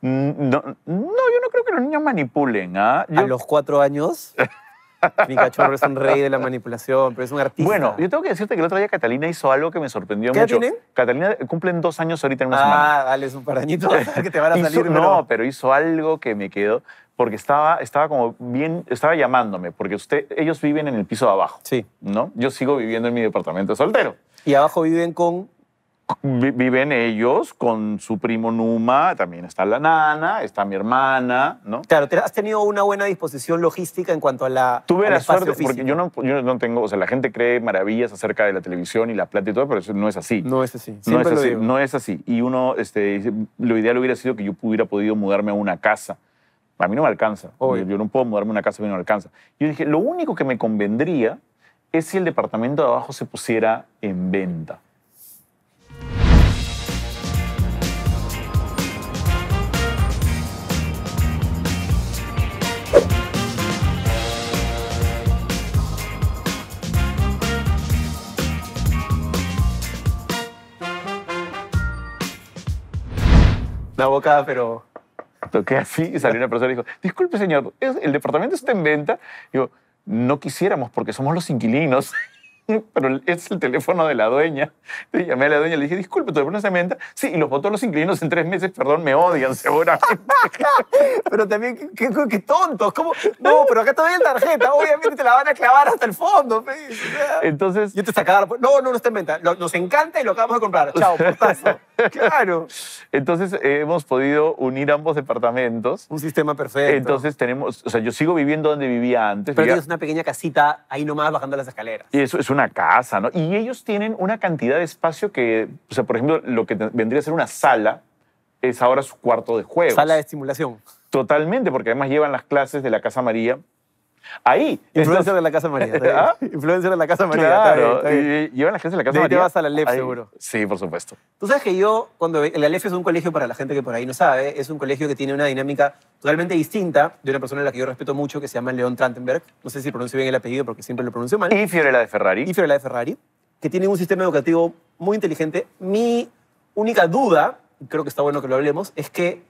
mm, no, yo no creo que los niños manipulen. ¿ah? A los cuatro años... Mi cachorro es un rey de la manipulación, pero es un artista. Bueno, yo tengo que decirte que el otro día Catalina hizo algo que me sorprendió mucho. ¿Qué Catalina eh, cumplen dos años ahorita en una ah, semana. Ah, dale, es un parañito que te van a salir. No, pero hizo algo que me quedó porque estaba, estaba como bien, estaba llamándome, porque usted, ellos viven en el piso de abajo. Sí. ¿No? Yo sigo viviendo en mi departamento soltero. Y abajo viven con viven ellos con su primo Numa, también está la nana, está mi hermana, ¿no? Claro, te has tenido una buena disposición logística en
cuanto a la. Tuve la suerte, porque yo
no, yo no tengo, o sea, la gente cree maravillas acerca de la televisión y la plata y todo, pero eso no es así. No es así. Siempre no es así. digo. No es así. Y uno, este, lo ideal hubiera sido que yo hubiera podido mudarme a una casa a mí no me alcanza. Yo no puedo mudarme una casa, a mí no me alcanza. Yo dije, lo único que me convendría es si el departamento de abajo se pusiera en venta. La boca, pero toqué así y salió una persona y dijo, disculpe señor, ¿el departamento está en venta? Y digo, no quisiéramos porque somos los inquilinos. pero es el teléfono de la dueña. le llamé a la dueña y le dije, disculpe, ¿tu teléfono se me Sí, y los votó los inquilinos en tres meses, perdón, me odian seguramente. pero también, qué, tontos. ¿cómo? No, pero acá todavía
la tarjeta, obviamente te la van a clavar hasta el fondo. Entonces... Yo te sacaba No, no, no está en venta. Nos encanta y lo acabamos de comprar. Chao,
claro. Entonces hemos podido unir ambos departamentos. Un sistema perfecto. Entonces tenemos, o sea, yo sigo viviendo donde vivía antes. Pero es
una pequeña casita ahí nomás bajando las escaleras.
Y eso es una casa, ¿no? Y ellos tienen una cantidad de espacio que, o sea, por ejemplo, lo que vendría a ser una sala es ahora su cuarto de juegos. Sala de estimulación. Totalmente, porque además llevan las clases de la Casa María Ahí. Influencer de la Casa María. ¿Ah?
Influencer de la Casa María. Claro.
¿Llevan la gente de la Casa de María. te vas a la e Alefia. seguro. Sí, por supuesto.
Tú sabes que yo, cuando. La Alefia es un colegio, para la gente que por ahí no sabe, es un colegio que tiene una dinámica totalmente distinta de una persona a la que yo respeto mucho, que se llama León Trantenberg. No sé si pronuncio bien el apellido porque siempre lo pronuncio mal. Y Fiorella de Ferrari. Y Fiorella de Ferrari, que tiene un sistema educativo muy inteligente. Mi única duda, creo que está bueno que lo hablemos, es que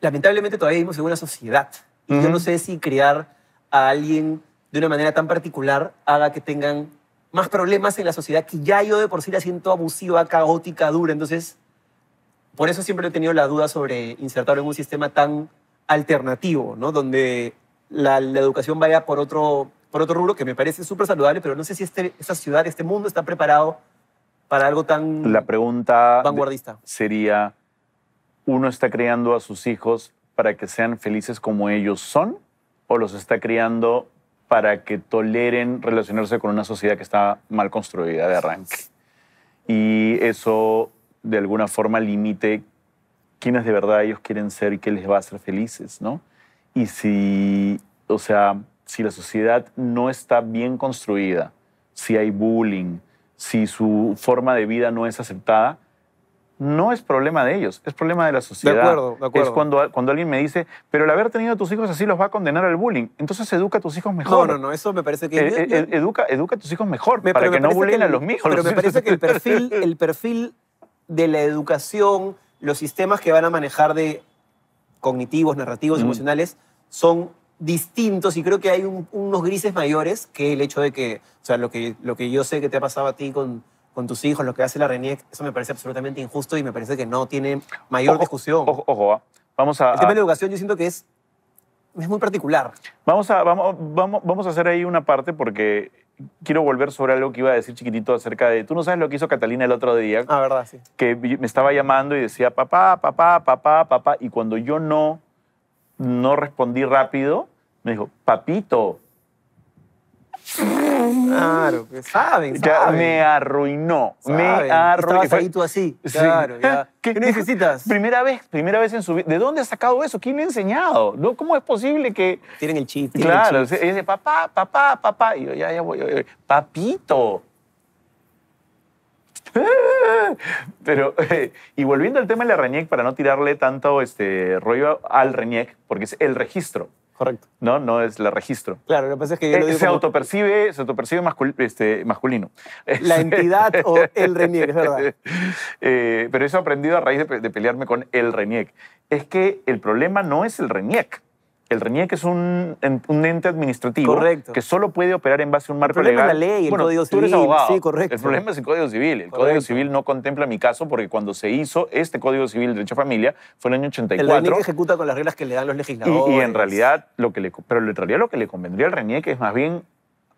lamentablemente todavía vivimos en una sociedad. Y yo no sé si crear a alguien de una manera tan particular haga que tengan más problemas en la sociedad que ya yo de por sí la siento abusiva, caótica, dura. Entonces, por eso siempre he tenido la duda sobre insertarlo en un sistema tan alternativo, ¿no? Donde la, educación vaya por otro, por otro rubro que me parece súper saludable, pero no sé si este, esta ciudad, este mundo está preparado
para algo tan La pregunta vanguardista. sería, ¿uno está creando a sus hijos para que sean felices como ellos son? o los está criando para que toleren relacionarse con una sociedad que está mal construida de arranque. Y eso de alguna forma limite quiénes de verdad ellos quieren ser y qué les va a hacer felices, ¿no? Y si, o sea, si la sociedad no está bien construida, si hay bullying, si su forma de vida no es aceptada, no es problema de ellos, es problema de la sociedad. De acuerdo, de acuerdo. Es cuando, cuando alguien me dice, pero el haber tenido a tus hijos así los va a condenar al bullying. Entonces educa a tus hijos mejor. No, no, no, eso me parece que... E, e, e, educa, educa a tus hijos mejor para que no bullying a los míos. Pero me parece que el perfil,
el perfil de la educación, los sistemas que van a manejar de cognitivos, narrativos, mm. emocionales, son distintos y creo que hay unos grises mayores que el hecho de que, o sea, lo que, lo que yo sé que te ha pasado a ti con con tus hijos, lo que hace la RENIEC, eso me parece absolutamente injusto y me parece que no tiene mayor discusión. Ojo,
¿ah? vamos a... El tema de la educación yo siento que es, es muy particular. Vamos a, vamos, vamos, vamos a hacer ahí una parte porque quiero volver sobre algo que iba a decir chiquitito acerca de... Tú no sabes lo que hizo Catalina el otro día. Ah, verdad, sí. Que me estaba llamando y decía, papá, papá, papá, papá. Y cuando yo no, no respondí rápido, me dijo, papito. Claro, saben, saben. me arruinó. Me arruinó. Estabas ahí así. Claro, ¿Qué, necesitas? Primera vez, primera vez en su vida. ¿De dónde has sacado eso? ¿Quién le ha enseñado? ¿No? ¿Cómo es posible que. Tienen el chiste. Claro, dice papá, papá, papá. Y yo, ya, ya voy. Papito. Pero, y volviendo al tema de la RENIEC, para no tirarle tanto este rollo al RENIEC, porque es el registro. Correcto. No, no es la registro. Claro,
lo que pasa es que eh, Se como...
autopercibe, este, masculino. La entidad o el Reniec, es verdad. Eh, pero eso he aprendido a raíz de, de, pelearme con el Reniec. Es que el problema no es el Reniec el RENIEC es un, un ente administrativo que solo puede operar en base a un marco el problema legal. la ley, el Código Sí, correcto. El problema es el Código Civil. El Código Civil no contempla mi caso porque cuando se hizo este Código Civil de Derecho a Familia fue en el año 84. El RENIEC
ejecuta con las reglas que le dan los legisladores. Y, en
realidad lo que le, pero en lo que le convendría al RENIEC es más bien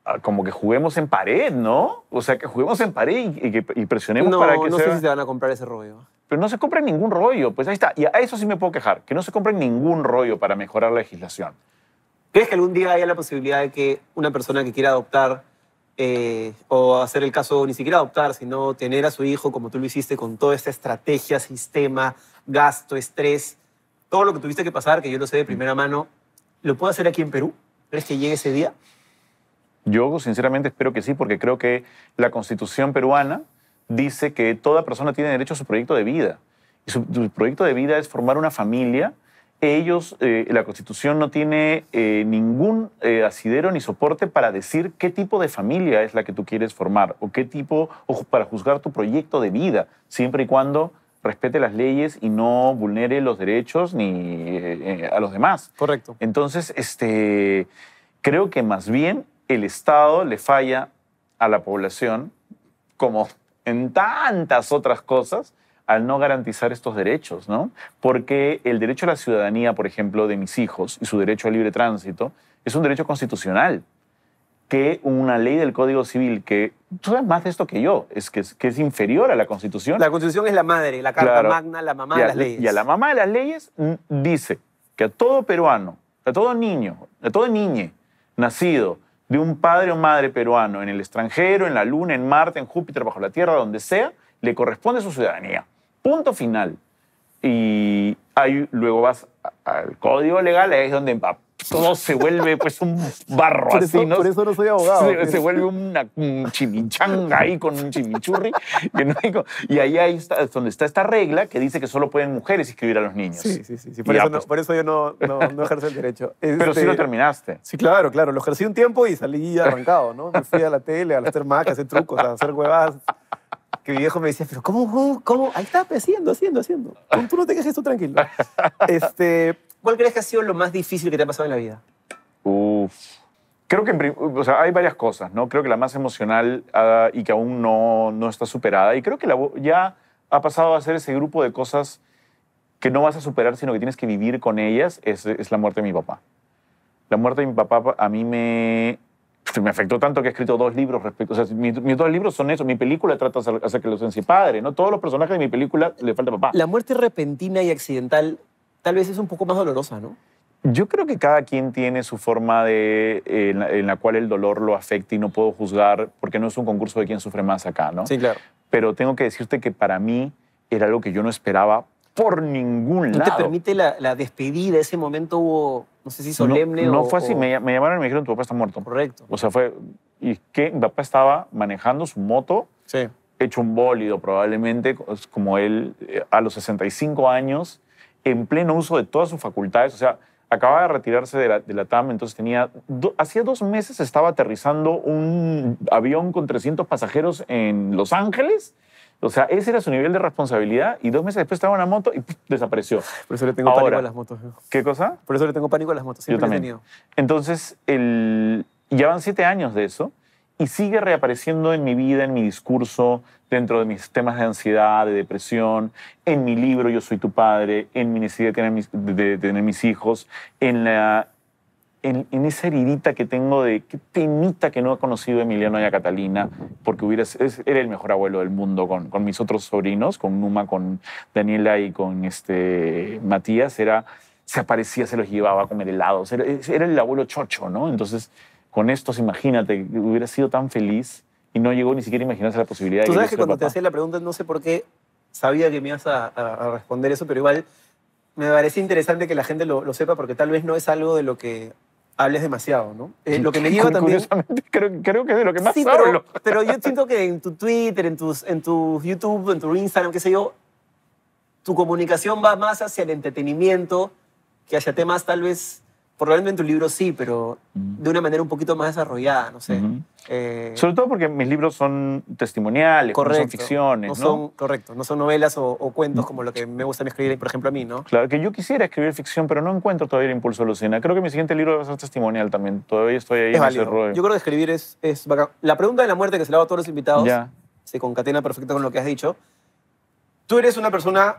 ah, como que juguemos en pared, ¿no? O sea, que juguemos en pared y, presionemos para que No sé si te
van a comprar ese rollo
pero no se compra ningún rollo. Pues ahí está. Y a eso sí me puedo quejar, que no se compra ningún rollo para mejorar la legislación. ¿Crees que algún día haya la posibilidad de
que una persona que quiera adoptar eh, o hacer el caso, ni siquiera adoptar, sino tener a su hijo como tú lo hiciste con toda esta estrategia, sistema, gasto, estrés, todo lo que tuviste que pasar, que yo lo sé de primera mano, ¿lo puedo hacer aquí en Perú? ¿Crees que llegue ese día?
Yo sinceramente espero que sí, porque creo que la constitución peruana dice que toda persona tiene derecho a su proyecto de vida. Y su, proyecto de vida es formar una familia. Ellos, eh, la Constitución no tiene eh, ningún eh, asidero ni soporte para decir qué tipo de familia es la que tú quieres formar o qué tipo, o para juzgar tu proyecto de vida, siempre y cuando respete las leyes y no vulnere los derechos ni a los demás. Correcto. Entonces, este, creo que más bien el Estado le falla a la población como en tantas otras cosas al no garantizar estos derechos, ¿no? Porque el derecho a la ciudadanía, por ejemplo, de mis hijos y su derecho al libre tránsito es un derecho constitucional que una ley del Código Civil que tú sabes más de esto que yo, es que, es inferior a la Constitución. La Constitución es la madre, la carta magna, la mamá de las leyes. Y a la mamá de las leyes dice que a todo peruano, a todo niño, a todo niñe nacido de un padre o madre peruano en el extranjero, en la Luna, en Marte, en Júpiter, bajo la Tierra, donde sea, le corresponde su ciudadanía. Punto final. Y ahí luego vas al código legal, ahí es donde todo se vuelve pues un barro por así, ¿no? Por eso no soy abogado. Se, pues. vuelve una chimichanga ahí con un chimichurri. y ahí, ahí está, donde está esta regla que dice que solo pueden mujeres escribir a los niños. Sí, sí, sí. Pues. Por,
eso yo no, no, ejerzo el derecho. Pero si lo este,
terminaste. Sí, claro,
claro. Lo ejercí un tiempo y salí arrancado, ¿no? Me fui a la tele, a hacer macas, a hacer trucos, a hacer huevadas que mi viejo me decía, pero ¿cómo, cómo, Ahí está, pues, haciendo, haciendo, haciendo. Tú no te quejes, tú tranquilo. Este, ¿Cuál crees que ha sido lo más difícil que te ha pasado en la vida?
Uf. Creo que hay varias cosas, ¿no? Creo que la más emocional ah, y que aún no, está superada. Y creo que ya ha pasado a ser ese grupo de cosas que no vas a superar, sino que tienes que vivir con ellas, es, la muerte de mi papá. La muerte de mi papá a mí me, me afectó tanto que he escrito dos libros respecto. O sea, mis, dos libros son eso. Mi película trata acerca que lo sean padre, ¿no? Todos los personajes de mi película le falta papá. La
muerte repentina y accidental
tal vez es un poco más dolorosa, ¿no? Yo creo que cada quien tiene su forma de, eh, en, la, cual el dolor lo afecta y no puedo juzgar, porque no es un concurso de quién sufre más acá, ¿no? Sí, claro. Pero tengo que decirte que para mí era algo que yo no esperaba por ningún lado. ¿No te permite
la, la, despedida? Ese momento hubo, no sé si solemne no, no fue así. Me,
llamaron y me dijeron, tu papá está muerto. Correcto. O sea, fue... ¿Y que Mi papá estaba manejando su moto. Sí. Hecho un bólido probablemente, como él eh, a los 65 años en pleno uso de todas sus facultades, o sea, acababa de retirarse de la, de TAM, entonces tenía, hacía dos meses estaba aterrizando un avión con 300 pasajeros en Los Ángeles. O sea, ese era su nivel de responsabilidad y dos meses después estaba en una moto y desapareció. Por eso le tengo pánico a las motos. ¿Qué cosa?
Por eso le tengo pánico a las motos. yo también.
Entonces, el, ya van siete años de eso y sigue reapareciendo en mi vida, en mi discurso, dentro de mis temas de ansiedad, de depresión, en mi libro Yo soy tu padre, en mi necesidad de tener mis, hijos, en, la, en, esa heridita que tengo de qué temita que no ha conocido Emiliano y a Catalina, porque hubiera, era el mejor abuelo del mundo con, con, mis otros sobrinos, con Numa, con Daniela y con este, Matías, era se aparecía, se los llevaba a comer helados, era el abuelo chocho, ¿no? Entonces con estos, imagínate, hubiera sido tan feliz y no llegó ni siquiera a imaginarse la posibilidad de sabes que cuando te hacía
la pregunta, no sé por qué sabía que me ibas a, responder eso, pero igual me parece interesante que la gente lo, sepa porque tal vez no es algo de lo que hables demasiado, ¿no? Eh, lo que me lleva también... Creo, creo, que es de lo que más hablo. Pero, pero, yo siento que en tu Twitter, en tus, en tu YouTube, en tu Instagram, qué sé yo, tu comunicación va más hacia el entretenimiento que hacia temas tal vez probablemente un libro sí, pero de una manera un poquito más desarrollada, no sé. Eh,
Sobre todo porque mis libros son testimoniales, no son ficciones. correcto, no son novelas o, cuentos como lo que me gusta escribir, por ejemplo, a mí, ¿no? Claro, que yo quisiera escribir ficción, pero no encuentro todavía el impulso, Lucina. Creo que mi siguiente libro va a ser testimonial también. Todavía estoy ahí en ese Yo creo
que escribir es, es La pregunta de la muerte que se la hago a todos los invitados se concatena perfecto con lo que has dicho. Tú eres una persona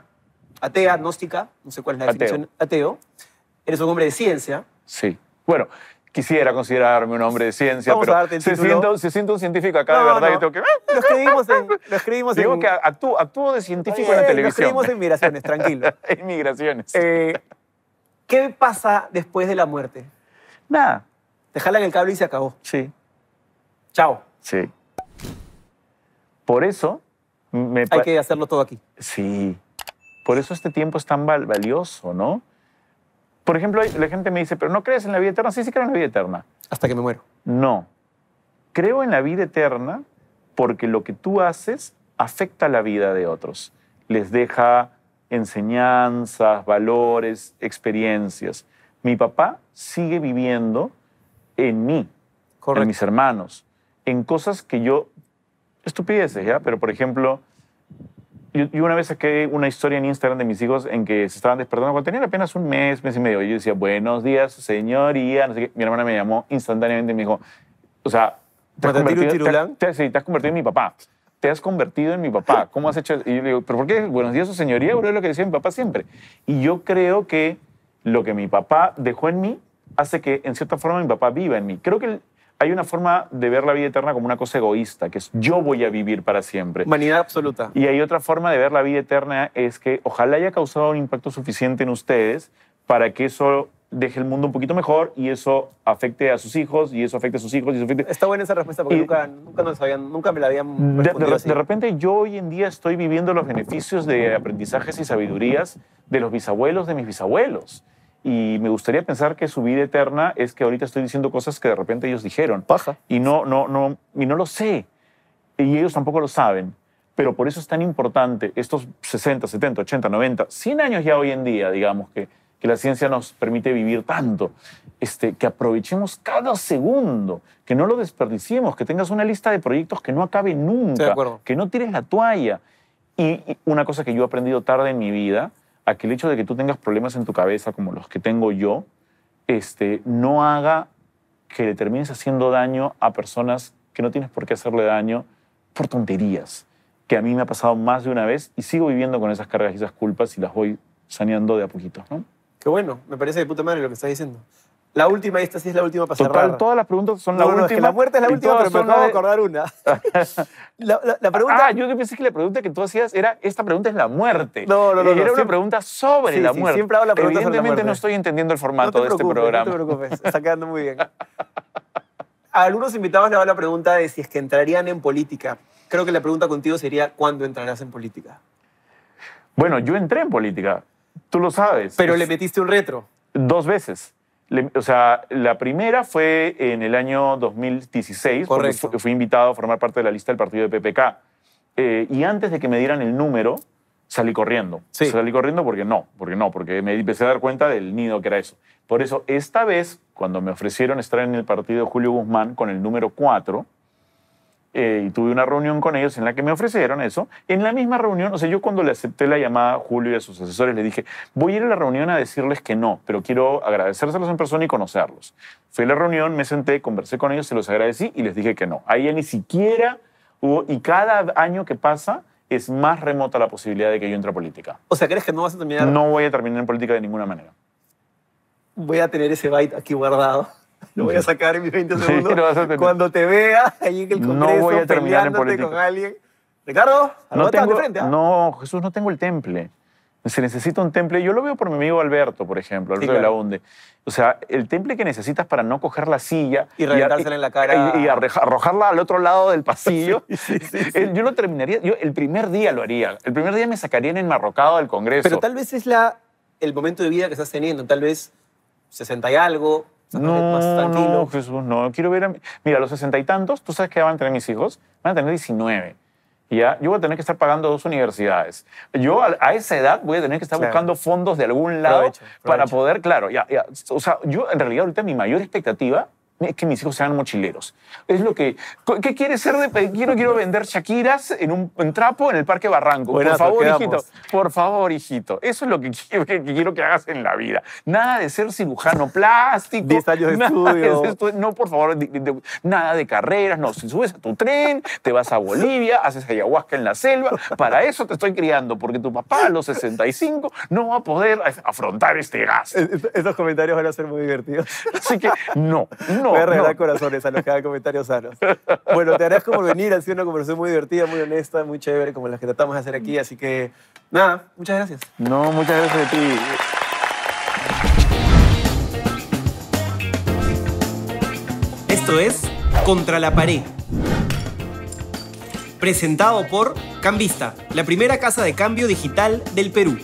atea, agnóstica, no sé cuál es la definición, ateo. Eres un hombre de ciencia.
Sí. Bueno, quisiera considerarme un hombre de ciencia, pero se siente, se un científico acá de verdad y tengo que... Lo escribimos en... escribimos Digo que actúo, actúo, de científico en la televisión. Lo escribimos en migraciones, tranquilo. en migraciones. Eh,
¿Qué pasa después de la muerte? Nada. Te jalan el cable y se
acabó. Sí. Chao. Sí. Por eso... Me Hay que hacerlo todo aquí. Sí. Por eso este tiempo es tan valioso, ¿no? Por ejemplo, la gente me dice, pero ¿no crees en la vida eterna? Sí, sí creo en la vida eterna. Hasta que me muero. No. Creo en la vida eterna porque lo que tú haces afecta la vida de otros. Les deja enseñanzas, valores, experiencias. Mi papá sigue viviendo en mí, en mis hermanos, en cosas que yo estupideces, ¿ya? Pero por ejemplo, yo una vez saqué una historia en Instagram de mis hijos en que se estaban despertando cuando tenían apenas un mes, mes y medio. Y yo decía, buenos días, señoría. No Mi hermana me llamó instantáneamente y me dijo, o sea, te has, convertido, en mi papá. Te has convertido en mi papá. ¿Cómo has hecho Y yo le digo, ¿pero por qué? Buenos días, señoría, bro, es lo que decía mi papá siempre. Y yo creo que lo que mi papá dejó en mí hace que, en cierta forma, mi papá viva en mí. Creo que hay una forma de ver la vida eterna como una cosa egoísta, que es yo voy a vivir para siempre. Humanidad absoluta. Y hay otra forma de ver la vida eterna es que ojalá haya causado un impacto suficiente en ustedes para que eso deje el mundo un poquito mejor y eso afecte a sus hijos y eso afecte a sus hijos y eso afecte... Está buena esa respuesta porque nunca, me la habían de, repente yo hoy en día estoy viviendo los beneficios de aprendizajes y sabidurías de los bisabuelos de mis bisabuelos y me gustaría pensar que su vida eterna es que ahorita estoy diciendo cosas que de repente ellos dijeron. Paja. Y no, no, no, y no lo sé. Y ellos tampoco lo saben. Pero por eso es tan importante estos 60, 70, 80, 90, 100 años ya hoy en día, digamos, que, la ciencia nos permite vivir tanto, este, que aprovechemos cada segundo, que no lo desperdiciemos, que tengas una lista de proyectos que no acabe nunca, que no tires la toalla. y una cosa que yo he aprendido tarde en mi vida a que el hecho de que tú tengas problemas en tu cabeza como los que tengo yo, este, no haga que le termines haciendo daño a personas que no tienes por qué hacerle daño por tonterías, que a mí me ha pasado más de una vez y sigo viviendo con esas cargas y esas culpas y las voy saneando de a poquito. ¿no?
Qué bueno, me parece de puta madre lo que estás diciendo. La última, esta sí es la última para todas las preguntas son la, última. la muerte es la última, pero me acabo de acordar
una. la, pregunta... Ah, yo pensé que la pregunta que tú hacías era, esta pregunta es la muerte. No, no, no. Era una pregunta sobre la muerte. siempre hago la pregunta Evidentemente sobre la no estoy entendiendo el formato de este programa. No te preocupes, está quedando muy bien. A
algunos invitados le va la pregunta de si es que entrarían en política. Creo que la pregunta contigo sería, ¿cuándo entrarás en política?
Bueno, yo entré en política, tú lo sabes. Pero le metiste un retro. Dos veces o sea, la primera fue en el año 2016, Correcto. Fui, invitado a formar parte de la lista del partido de PPK. Eh, y antes de que me dieran el número, salí corriendo. Sí. Salí corriendo porque no, porque no, porque me empecé a dar cuenta del nido que era eso. Por eso, esta vez, cuando me ofrecieron estar en el partido de Julio Guzmán con el número 4, eh, y tuve una reunión con ellos en la que me ofrecieron eso. En la misma reunión, o sea, yo cuando le acepté la llamada a Julio y a sus asesores, le dije, voy a ir a la reunión a decirles que no, pero quiero agradecérselos en persona y conocerlos. Fui a la reunión, me senté, conversé con ellos, se los agradecí y les dije que no. Ahí ya ni siquiera hubo, y cada año que pasa, es más remota la posibilidad de que yo entre a política. O sea, ¿crees que no vas a terminar? No voy a terminar en política de ninguna manera.
Voy a tener ese byte aquí guardado. Lo voy a sacar en mis 20 segundos. Cuando te vea ahí en el Congreso no voy a terminar peleándote con alguien. Ricardo, no
tengo, frente, ¿ah? No, Jesús, no tengo el temple. Se necesita un temple. Yo lo veo por mi amigo Alberto, por ejemplo, Alberto de la UNDE. O sea, el temple que necesitas para no coger la silla. Y reventársela en la cara. Y, arrojarla al otro lado del pasillo. Eh, yo lo terminaría. Yo el primer día lo haría. El primer día me sacarían marrocado del Congreso. Pero tal
vez es la,
el momento de vida
que estás teniendo. Tal vez 60 y algo,
no, No, Jesús, no. Quiero ver a Mira, los sesenta y tantos, tú sabes que van a tener mis hijos, van a tener 19. ¿ya? Yo voy a tener que estar pagando dos universidades. Yo a, esa edad voy a tener que estar buscando fondos de algún lado para poder, claro, ya, ya. O sea, yo en realidad ahorita mi mayor expectativa eh, que mis hijos sean mochileros. Es lo que. ¿Qué quieres ser de.? Quiero, eh, quiero vender Shakiras en un trapo en el Parque Barranco. por favor, hijito. Por favor, hijito. Eso es lo que, quiero que hagas en la vida. Nada de ser cirujano plástico. 10 años de estudio. no, por favor, nada de carreras. No, si subes a tu tren, te vas a Bolivia, haces ayahuasca en la selva. Para eso te estoy criando, porque tu papá a los 65 no va a poder afrontar este gas
Esos estos comentarios van a ser muy divertidos. Así que no no, corazones a los que hagan comentarios sanos. Bueno, te harás como venir. haciendo una conversación muy divertida, muy honesta, muy chévere, como las que tratamos de hacer aquí. Así que, nada, muchas gracias. No, muchas gracias a ti. Esto es Contra la Pared. Presentado por Cambista, la primera casa de cambio digital del Perú.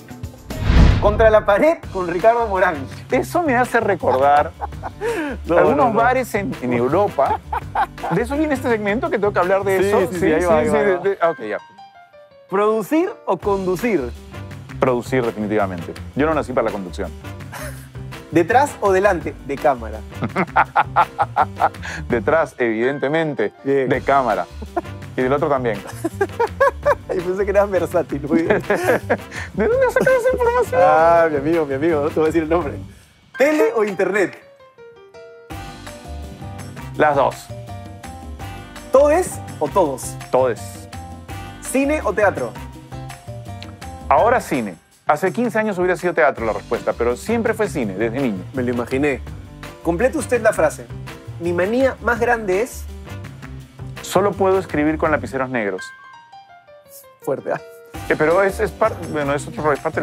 Contra la pared con Ricardo
Morán. Eso me hace recordar algunos bares en, Europa. De eso viene este segmento que tengo que hablar de eso. Sí, sí, ya. ¿Producir o conducir? Producir, definitivamente. Yo no nací para la conducción.
¿Detrás o delante? De cámara.
Detrás, evidentemente. De cámara. Y del otro también.
Y pensé que eras versátil, muy bien. ¿De dónde sacas esa información? Ah, mi amigo, mi amigo, no te voy a decir el nombre. ¿Tele o internet?
Las dos. ¿Todes o todos? Todes. ¿Cine o teatro? Ahora cine. Hace 15 años hubiera sido teatro la respuesta, pero siempre fue cine, desde niño. Me lo imaginé. Complete usted la frase. Mi manía más grande es... Solo puedo escribir con lapiceros negros. Fuerte, ¿ah? Eh, pero es, es parte, del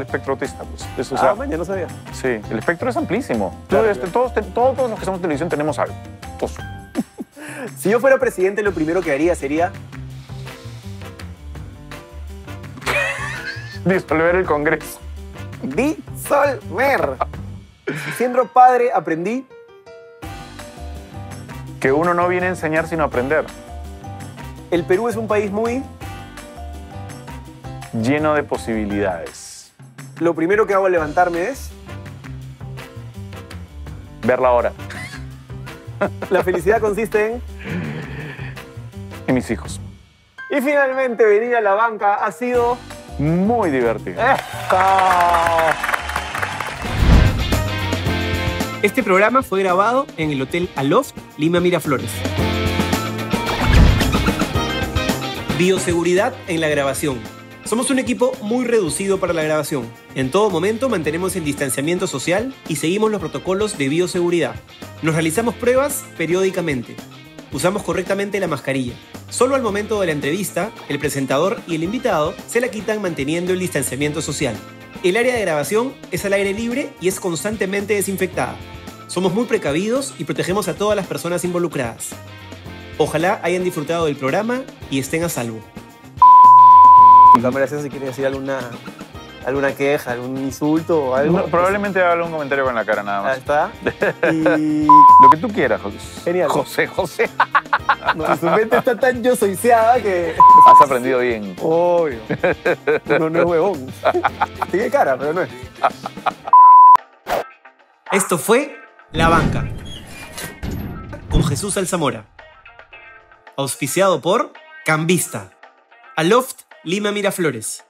espectro autista, pues. ah, o ya no sabía. Sí, el espectro es amplísimo. Este, todos, los que somos televisión tenemos algo. si yo fuera presidente, lo primero que haría sería
disolver el Congreso. Disolver.
Siendo padre, aprendí que uno no viene a enseñar sino a aprender. El Perú es un país muy lleno de posibilidades.
Lo primero que hago al levantarme es ver la hora. La felicidad consiste en en mis hijos. Y finalmente venir a la banca
ha sido muy divertido.
Este programa fue grabado en el Hotel Aloft, Lima Miraflores. Bioseguridad en la grabación. Somos un equipo muy reducido para la grabación. En todo momento mantenemos el distanciamiento social y seguimos los protocolos de bioseguridad. Nos realizamos pruebas periódicamente usamos correctamente la mascarilla. Solo al momento de la entrevista, el presentador y el invitado se la quitan manteniendo el distanciamiento social. El área de grabación es al aire libre y es constantemente desinfectada. Somos muy precavidos y protegemos a todas las personas involucradas. Ojalá hayan disfrutado del programa y estén a salvo. si quiere decir alguna alguna queja, algún insulto o algo. Pues probablemente
haga algún comentario con la cara nada más. Ahí está. Y... Lo que tú quieras, José. Genial. José, José. No, su mente está tan yo soiseada que. Has aprendido bien. Obvio. No, no es huevón.
Tiene cara, pero no es. Esto fue La Banca. Con Jesús Alzamora. Auspiciado por Cambista. Aloft Lima
Miraflores.